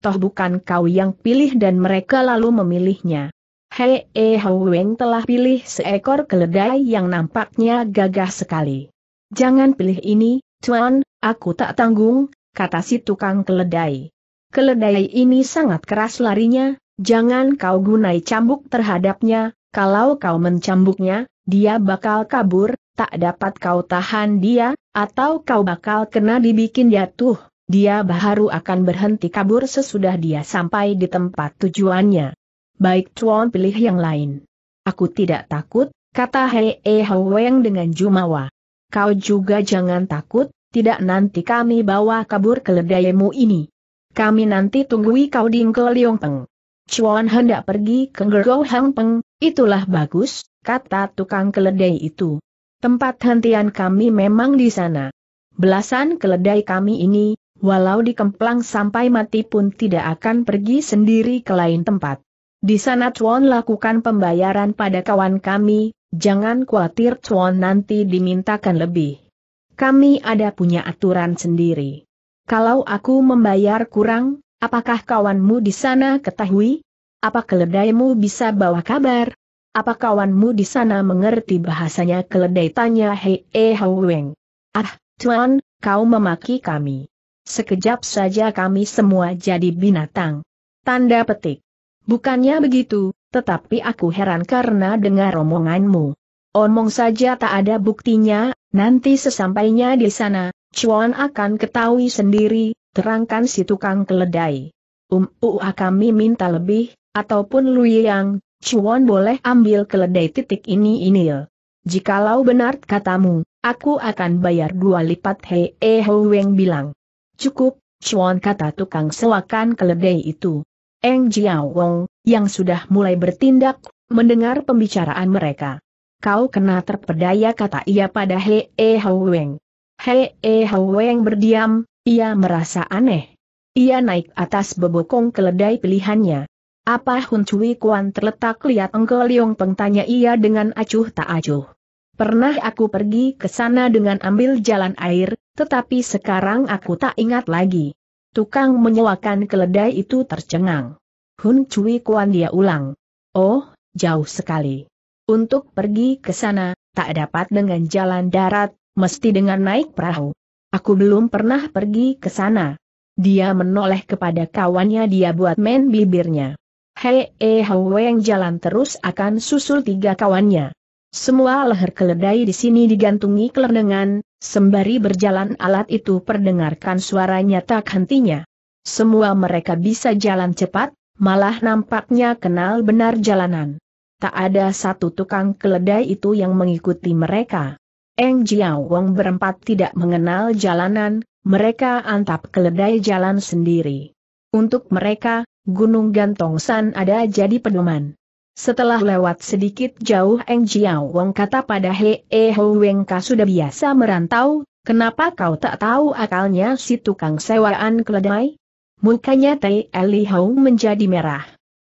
Toh bukan kau yang pilih dan mereka lalu memilihnya. Hei e, Hou Weng telah pilih seekor keledai yang nampaknya gagah sekali. Jangan pilih ini, Cuan, aku tak tanggung, kata si tukang keledai. Keledai ini sangat keras larinya, jangan kau gunai cambuk terhadapnya, kalau kau mencambuknya, dia bakal kabur, tak dapat kau tahan dia, atau kau bakal kena dibikin jatuh, dia baru akan berhenti kabur sesudah dia sampai di tempat tujuannya. Baik Tuan pilih yang lain. Aku tidak takut, kata Hei e Hweng dengan jumawa. Kau juga jangan takut, tidak nanti kami bawa kabur keledaimu ini. Kami nanti tunggui kau di Ngkeliong Peng. Chuan hendak pergi ke Gergo Hang Peng, itulah bagus, kata tukang keledai itu. Tempat hentian kami memang di sana. Belasan keledai kami ini, walau dikemplang sampai mati pun tidak akan pergi sendiri ke lain tempat. Di sana Chuan lakukan pembayaran pada kawan kami, jangan khawatir Chuan nanti dimintakan lebih. Kami ada punya aturan sendiri. Kalau aku membayar kurang, apakah kawanmu di sana ketahui? Apa keledaimu bisa bawa kabar? Apa kawanmu di sana mengerti bahasanya keledai tanya Hei E Weng? Ah, Tuan, kau memaki kami. Sekejap saja kami semua jadi binatang. Tanda petik. Bukannya begitu, tetapi aku heran karena dengar omonganmu. Omong saja tak ada buktinya, nanti sesampainya di sana, Chuan akan ketahui sendiri, terangkan si tukang keledai. Um, uh, kami minta lebih, ataupun Lu yang, Cuan boleh ambil keledai titik ini inil. Ya. Jikalau benar katamu, aku akan bayar dua lipat Hei E Weng bilang. Cukup, Cuan kata tukang sewakan keledai itu. Eng Jiao Wong, yang sudah mulai bertindak, mendengar pembicaraan mereka. Kau kena terpedaya kata ia pada Hei E Weng. Hei E Weng berdiam, ia merasa aneh. Ia naik atas bebokong keledai pilihannya. Apa Hun Cui Kuan terletak lihat Engko Liong Peng tanya ia dengan acuh tak acuh. Pernah aku pergi ke sana dengan ambil jalan air, tetapi sekarang aku tak ingat lagi. Tukang menyewakan keledai itu tercengang. Hun Cui Kuan dia ulang. Oh, jauh sekali. Untuk pergi ke sana, tak dapat dengan jalan darat, mesti dengan naik perahu. Aku belum pernah pergi ke sana. Dia menoleh kepada kawannya dia buat main bibirnya. Hei eh, Hong Weng jalan terus akan susul tiga kawannya. Semua leher keledai di sini digantungi kelenengan, sembari berjalan alat itu perdengarkan suaranya tak hentinya. Semua mereka bisa jalan cepat, malah nampaknya kenal benar jalanan. Tak ada satu tukang keledai itu yang mengikuti mereka. Eng Jiao Wong berempat tidak mengenal jalanan, mereka antap keledai jalan sendiri. Untuk mereka, Gunung Gantong San ada jadi pedoman. Setelah lewat sedikit jauh Eng Jiao Wong kata pada He E Ho Weng Ka sudah biasa merantau, kenapa kau tak tahu akalnya si tukang sewaan keledai? Mukanya Tei Li Hou menjadi merah.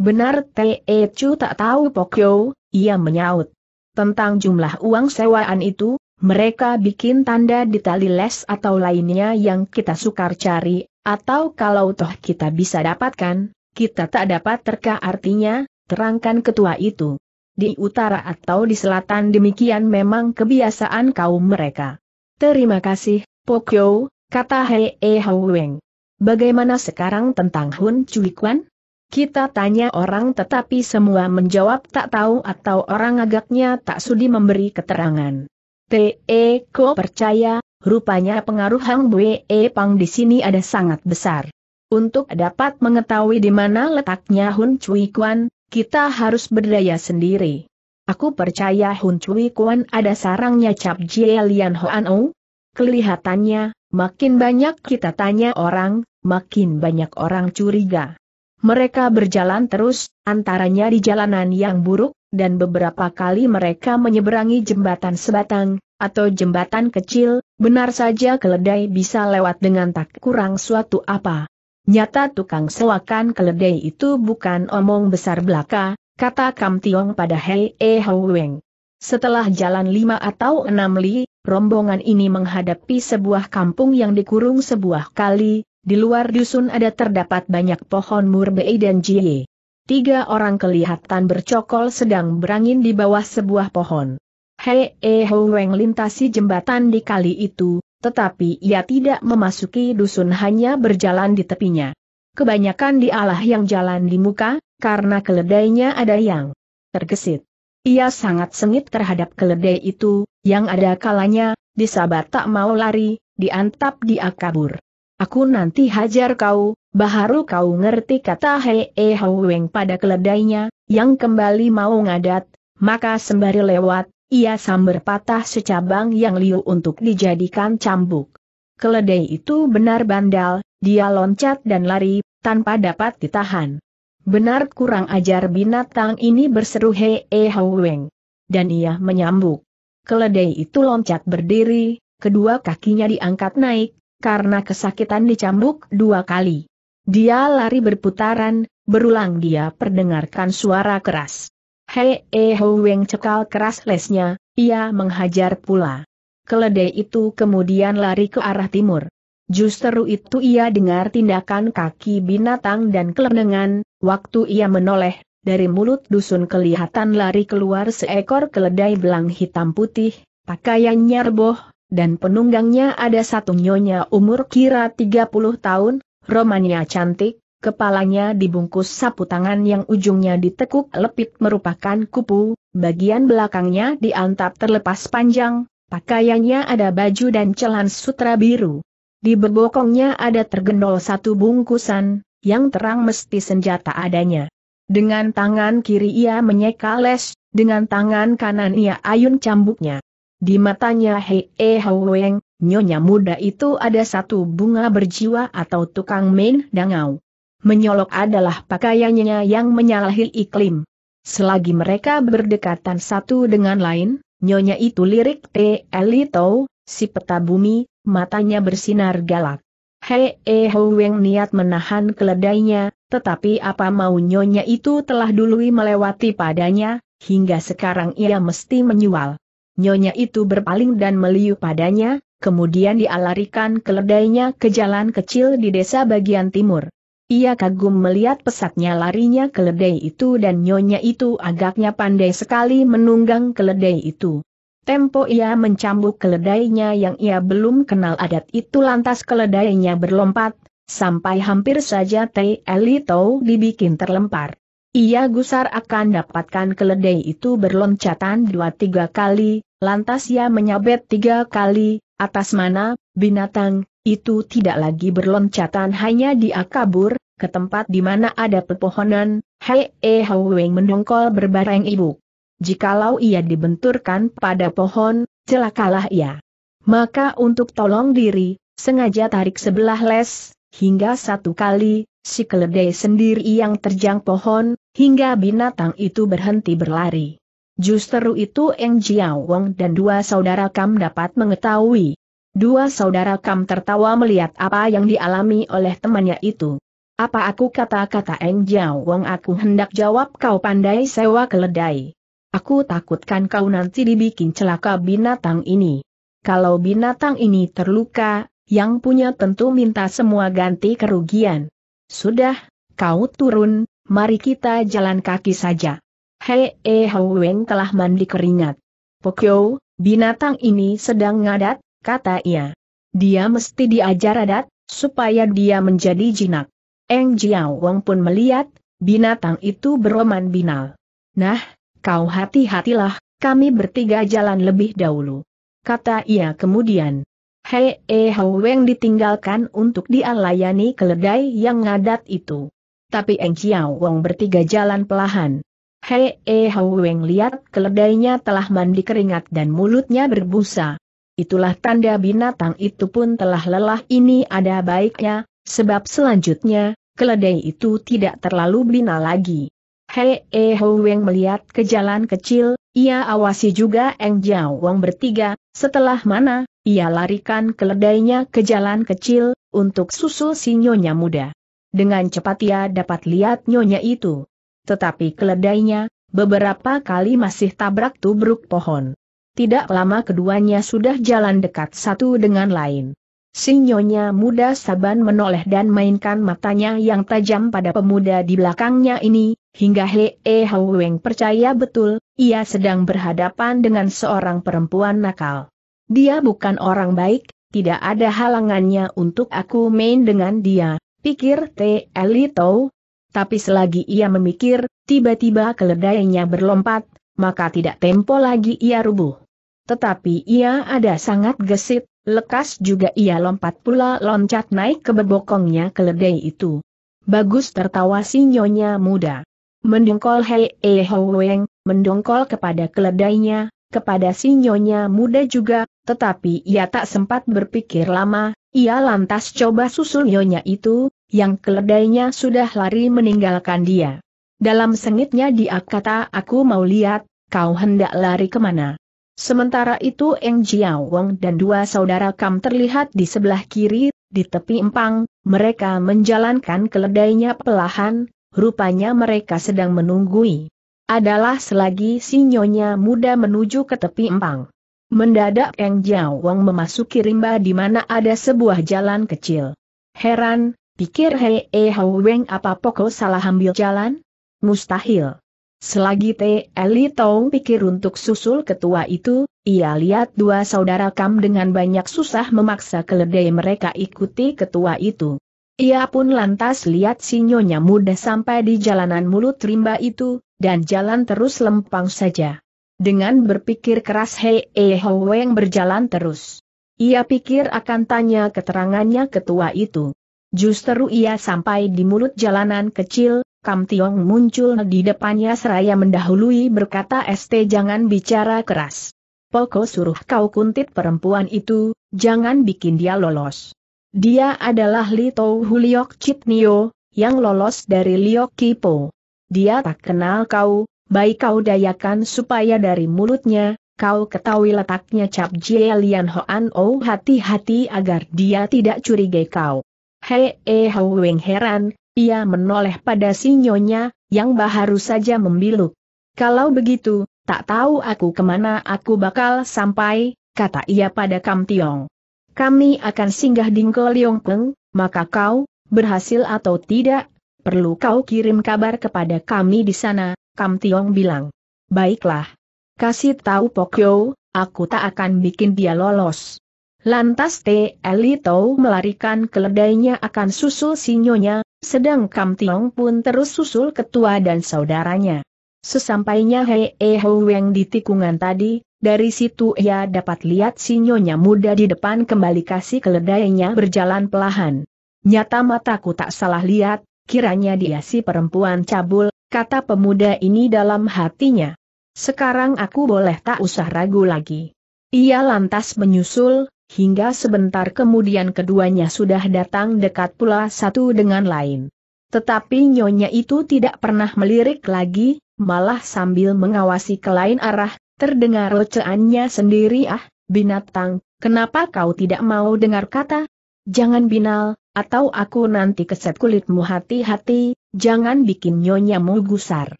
Benar Tei E Chu tak tahu Pokyo, ia menyaut. Tentang jumlah uang sewaan itu, mereka bikin tanda di tali les atau lainnya yang kita sukar cari, atau kalau toh kita bisa dapatkan, kita tak dapat terka artinya, terangkan ketua itu. Di utara atau di selatan demikian memang kebiasaan kaum mereka. Terima kasih, Pokyo, kata Hei e Weng. Bagaimana sekarang tentang Hun Cui Kwan? Kita tanya orang tetapi semua menjawab tak tahu atau orang agaknya tak sudi memberi keterangan. T.E. Ko percaya, Rupanya pengaruh Hang Bue Pang di sini ada sangat besar. Untuk dapat mengetahui di mana letaknya Hun Cui Kuan, kita harus berdaya sendiri. Aku percaya Hun Cui Kuan ada sarangnya Cap Jie Lian Hoan O. Kelihatannya, makin banyak kita tanya orang, makin banyak orang curiga. Mereka berjalan terus, antaranya di jalanan yang buruk, dan beberapa kali mereka menyeberangi jembatan sebatang, atau jembatan kecil, benar saja keledai bisa lewat dengan tak kurang suatu apa. Nyata tukang sewakan keledai itu bukan omong besar belaka, kata Kam Tiong pada Hei E Weng. Setelah jalan lima atau enam li, rombongan ini menghadapi sebuah kampung yang dikurung sebuah kali, di luar dusun ada terdapat banyak pohon murbei dan jie. Tiga orang kelihatan bercokol sedang berangin di bawah sebuah pohon. Hei e Weng lintasi jembatan di kali itu, tetapi ia tidak memasuki dusun hanya berjalan di tepinya. Kebanyakan dialah yang jalan di muka, karena keledainya ada yang tergesit. Ia sangat sengit terhadap keledai itu, yang ada kalanya, disabat tak mau lari, diantap dia kabur. Aku nanti hajar kau, baharu kau ngerti kata Hei E Weng pada keledainya, yang kembali mau ngadat, maka sembari lewat, ia sambar patah secabang yang liu untuk dijadikan cambuk. Keledai itu benar bandal, dia loncat dan lari, tanpa dapat ditahan. Benar kurang ajar binatang ini berseru hee he, eh, weng, Dan ia menyambuk. Keledai itu loncat berdiri, kedua kakinya diangkat naik, karena kesakitan dicambuk dua kali. Dia lari berputaran, berulang dia perdengarkan suara keras. Hei eh Weng cekal keras lesnya, ia menghajar pula. Keledai itu kemudian lari ke arah timur. Justru itu ia dengar tindakan kaki binatang dan kelenengan, waktu ia menoleh, dari mulut dusun kelihatan lari keluar seekor keledai belang hitam putih, pakaiannya reboh, dan penunggangnya ada satu nyonya umur kira 30 tahun, romanya cantik, kepalanya dibungkus sapu tangan yang ujungnya ditekuk lepit merupakan kupu, bagian belakangnya diantap terlepas panjang, pakaiannya ada baju dan celan sutra biru. Di bebokongnya ada tergendol satu bungkusan, yang terang mesti senjata adanya. Dengan tangan kiri ia menyeka les, dengan tangan kanan ia ayun cambuknya. Di matanya Hei E Hweng, nyonya muda itu ada satu bunga berjiwa atau tukang main dangau menyolok adalah pakaiannya yang menyalahi iklim. Selagi mereka berdekatan satu dengan lain, nyonya itu lirik T. Elito, si peta bumi, matanya bersinar galak. Hei e, ho! Weng niat menahan keledainya, tetapi apa mau nyonya itu telah dului melewati padanya, hingga sekarang ia mesti menyual. Nyonya itu berpaling dan meliuk padanya, kemudian dialarikan keledainya ke jalan kecil di desa bagian timur. Ia kagum melihat pesatnya larinya keledai itu dan nyonya itu agaknya pandai sekali menunggang keledai itu. Tempo ia mencambuk keledainya yang ia belum kenal adat itu lantas keledainya berlompat, sampai hampir saja Tei Elito dibikin terlempar. Ia gusar akan dapatkan keledai itu berloncatan dua tiga kali, lantas ia menyabet tiga kali, atas mana, binatang, itu tidak lagi berloncatan hanya dia kabur, ke tempat di mana ada pepohonan, Hei E Weng mendongkol berbareng ibu. Jikalau ia dibenturkan pada pohon, celakalah ia. Maka untuk tolong diri, sengaja tarik sebelah les, hingga satu kali, si keledai sendiri yang terjang pohon, hingga binatang itu berhenti berlari. Justru itu Eng Jiao Wong dan dua saudara Kam dapat mengetahui. Dua saudara Kam tertawa melihat apa yang dialami oleh temannya itu. Apa aku kata-kata Eng Jiao Wong aku hendak jawab kau pandai sewa keledai. Aku takutkan kau nanti dibikin celaka binatang ini. Kalau binatang ini terluka, yang punya tentu minta semua ganti kerugian. Sudah, kau turun, mari kita jalan kaki saja. Hei E Hou Weng telah mandi keringat. Pokyo, binatang ini sedang ngadat, kata ia. Dia mesti diajar adat, supaya dia menjadi jinak. Eng Jiao Wong pun melihat, binatang itu beroman binal. Nah, kau hati-hatilah, kami bertiga jalan lebih dahulu. Kata ia kemudian. Hei E Weng ditinggalkan untuk dialayani keledai yang ngadat itu. Tapi Eng Jiao Wong bertiga jalan pelahan. Hei E Weng lihat keledainya telah mandi keringat dan mulutnya berbusa. Itulah tanda binatang itu pun telah lelah ini ada baiknya, sebab selanjutnya, keledai itu tidak terlalu bina lagi. Hei E Weng melihat ke jalan kecil, ia awasi juga Eng Jiao Wang bertiga, setelah mana, ia larikan keledainya ke jalan kecil, untuk susul si nyonya muda. Dengan cepat ia dapat lihat nyonya itu. Tetapi keledainya, beberapa kali masih tabrak tubruk pohon. Tidak lama keduanya sudah jalan dekat satu dengan lain. Sinyonya muda Saban menoleh dan mainkan matanya yang tajam pada pemuda di belakangnya ini, hingga He e Weng percaya betul, ia sedang berhadapan dengan seorang perempuan nakal. Dia bukan orang baik, tidak ada halangannya untuk aku main dengan dia, pikir T. Elito. Tapi selagi ia memikir, tiba-tiba keledainya berlompat, maka tidak tempo lagi ia rubuh. Tetapi ia ada sangat gesit, Lekas juga ia lompat pula loncat naik ke bebokongnya keledai itu. Bagus tertawa si nyonya muda. Mendongkol Hei E Weng, mendongkol kepada keledainya, kepada si nyonya muda juga, tetapi ia tak sempat berpikir lama, ia lantas coba susul nyonya itu, yang keledainya sudah lari meninggalkan dia. Dalam sengitnya dia kata aku mau lihat, kau hendak lari kemana. Sementara itu Eng Jiao Wong dan dua saudara Kam terlihat di sebelah kiri, di tepi empang, mereka menjalankan keledainya pelahan, rupanya mereka sedang menunggui. Adalah selagi sinyonya nyonya muda menuju ke tepi empang. Mendadak Eng Jiao Wong memasuki rimba di mana ada sebuah jalan kecil. Heran, pikir Hei Hei Hao Weng apa pokok salah ambil jalan? Mustahil. Selagi Eli Tong pikir untuk susul ketua itu, ia lihat dua saudara Kam dengan banyak susah memaksa keledai mereka ikuti ketua itu. Ia pun lantas lihat sinyonya nyonya muda sampai di jalanan mulut rimba itu, dan jalan terus lempang saja. Dengan berpikir keras Hei E berjalan terus. Ia pikir akan tanya keterangannya ketua itu. Justru ia sampai di mulut jalanan kecil, Kam Tiong muncul di depannya seraya mendahului berkata ST jangan bicara keras. Poko suruh kau kuntit perempuan itu, jangan bikin dia lolos. Dia adalah Li Tou Huliok Chitnio, yang lolos dari Liok Kipo. Dia tak kenal kau, baik kau dayakan supaya dari mulutnya, kau ketahui letaknya Cap Jie Lian Hoan Oh hati-hati agar dia tidak curigai kau. Hei eh Weng heran, ia menoleh pada sinyonya yang baru saja membilu. Kalau begitu, tak tahu aku kemana aku bakal sampai, kata ia pada Kam Tiong. Kami akan singgah di Ngoliongkeng, maka kau, berhasil atau tidak, perlu kau kirim kabar kepada kami di sana, Kam Tiong bilang. Baiklah. Kasih tahu Pokyo, aku tak akan bikin dia lolos. Lantas T. Elito melarikan keledainya akan susul sinyonya, sedang Kam Tiong pun terus susul ketua dan saudaranya. Sesampainya Hei e Weng di tikungan tadi, dari situ ia dapat lihat si nyonya muda di depan kembali kasih keledainya berjalan pelahan. Nyata mataku tak salah lihat, kiranya dia si perempuan cabul, kata pemuda ini dalam hatinya. Sekarang aku boleh tak usah ragu lagi. Ia lantas menyusul, hingga sebentar kemudian keduanya sudah datang dekat pula satu dengan lain. Tetapi nyonya itu tidak pernah melirik lagi, malah sambil mengawasi ke lain arah, terdengar oceannya sendiri ah, binatang, kenapa kau tidak mau dengar kata? Jangan binal, atau aku nanti keset kulitmu hati-hati, jangan bikin nyonyamu gusar.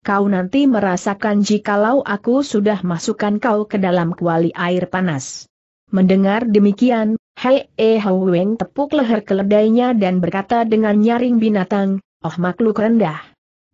Kau nanti merasakan jikalau aku sudah masukkan kau ke dalam kuali air panas. Mendengar demikian, Hei E Hao Weng tepuk leher keledainya dan berkata dengan nyaring binatang, Oh makhluk rendah.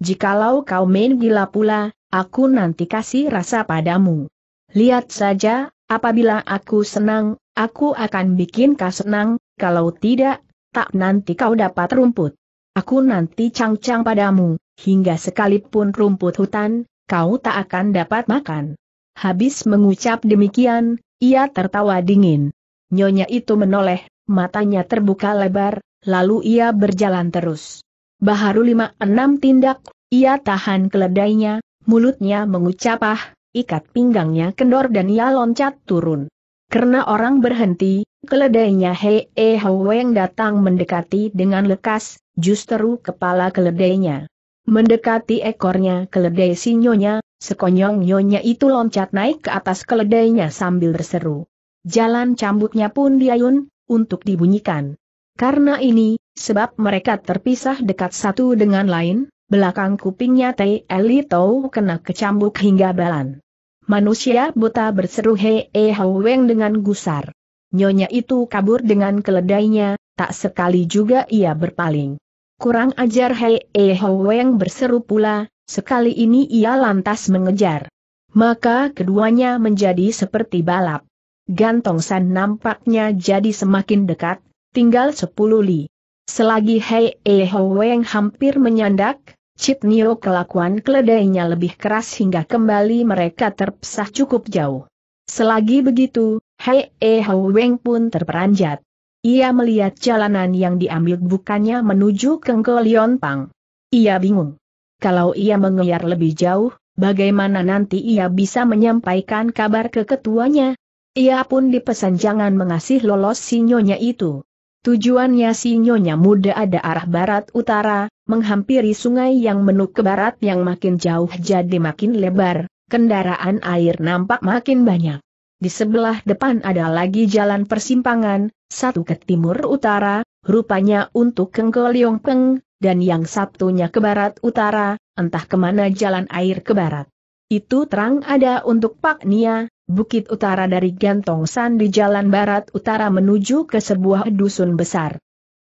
Jikalau kau main gila pula, aku nanti kasih rasa padamu. Lihat saja, apabila aku senang, aku akan bikin kau senang, kalau tidak, tak nanti kau dapat rumput. Aku nanti cangcang padamu, hingga sekalipun rumput hutan, kau tak akan dapat makan. Habis mengucap demikian, ia tertawa dingin. Nyonya itu menoleh, matanya terbuka lebar, lalu ia berjalan terus. Baharu lima enam tindak, ia tahan keledainya, mulutnya mengucap ah, ikat pinggangnya kendor dan ia loncat turun. Karena orang berhenti, keledainya Hei -e Hweng datang mendekati dengan lekas, justru kepala keledainya. Mendekati ekornya keledai sinyonya, Sekonyong nyonya itu loncat naik ke atas keledainya sambil berseru. Jalan cambuknya pun diayun, untuk dibunyikan. Karena ini, sebab mereka terpisah dekat satu dengan lain, belakang kupingnya Eli Elito kena kecambuk hingga balan. Manusia buta berseru hei e Weng dengan gusar. Nyonya itu kabur dengan keledainya, tak sekali juga ia berpaling. Kurang ajar hei e Weng berseru pula, Sekali ini ia lantas mengejar. Maka keduanya menjadi seperti balap. Gantong San nampaknya jadi semakin dekat, tinggal sepuluh li. Selagi Hei E Weng hampir menyandak, Chit Nio kelakuan keledainya lebih keras hingga kembali mereka terpisah cukup jauh. Selagi begitu, Hei E Weng pun terperanjat. Ia melihat jalanan yang diambil bukannya menuju ke Lion Pang. Ia bingung kalau ia mengeyar lebih jauh, bagaimana nanti ia bisa menyampaikan kabar ke ketuanya? Ia pun dipesan jangan mengasih lolos si nyonya itu. Tujuannya si nyonya muda ada arah barat-utara, menghampiri sungai yang menuk ke barat yang makin jauh jadi makin lebar, kendaraan air nampak makin banyak. Di sebelah depan ada lagi jalan persimpangan, satu ke timur utara, rupanya untuk Kenggo Liong Peng, dan yang satunya ke barat utara, entah kemana jalan air ke barat. Itu terang ada untuk Pak Nia, bukit utara dari Gantong San di jalan barat utara menuju ke sebuah dusun besar.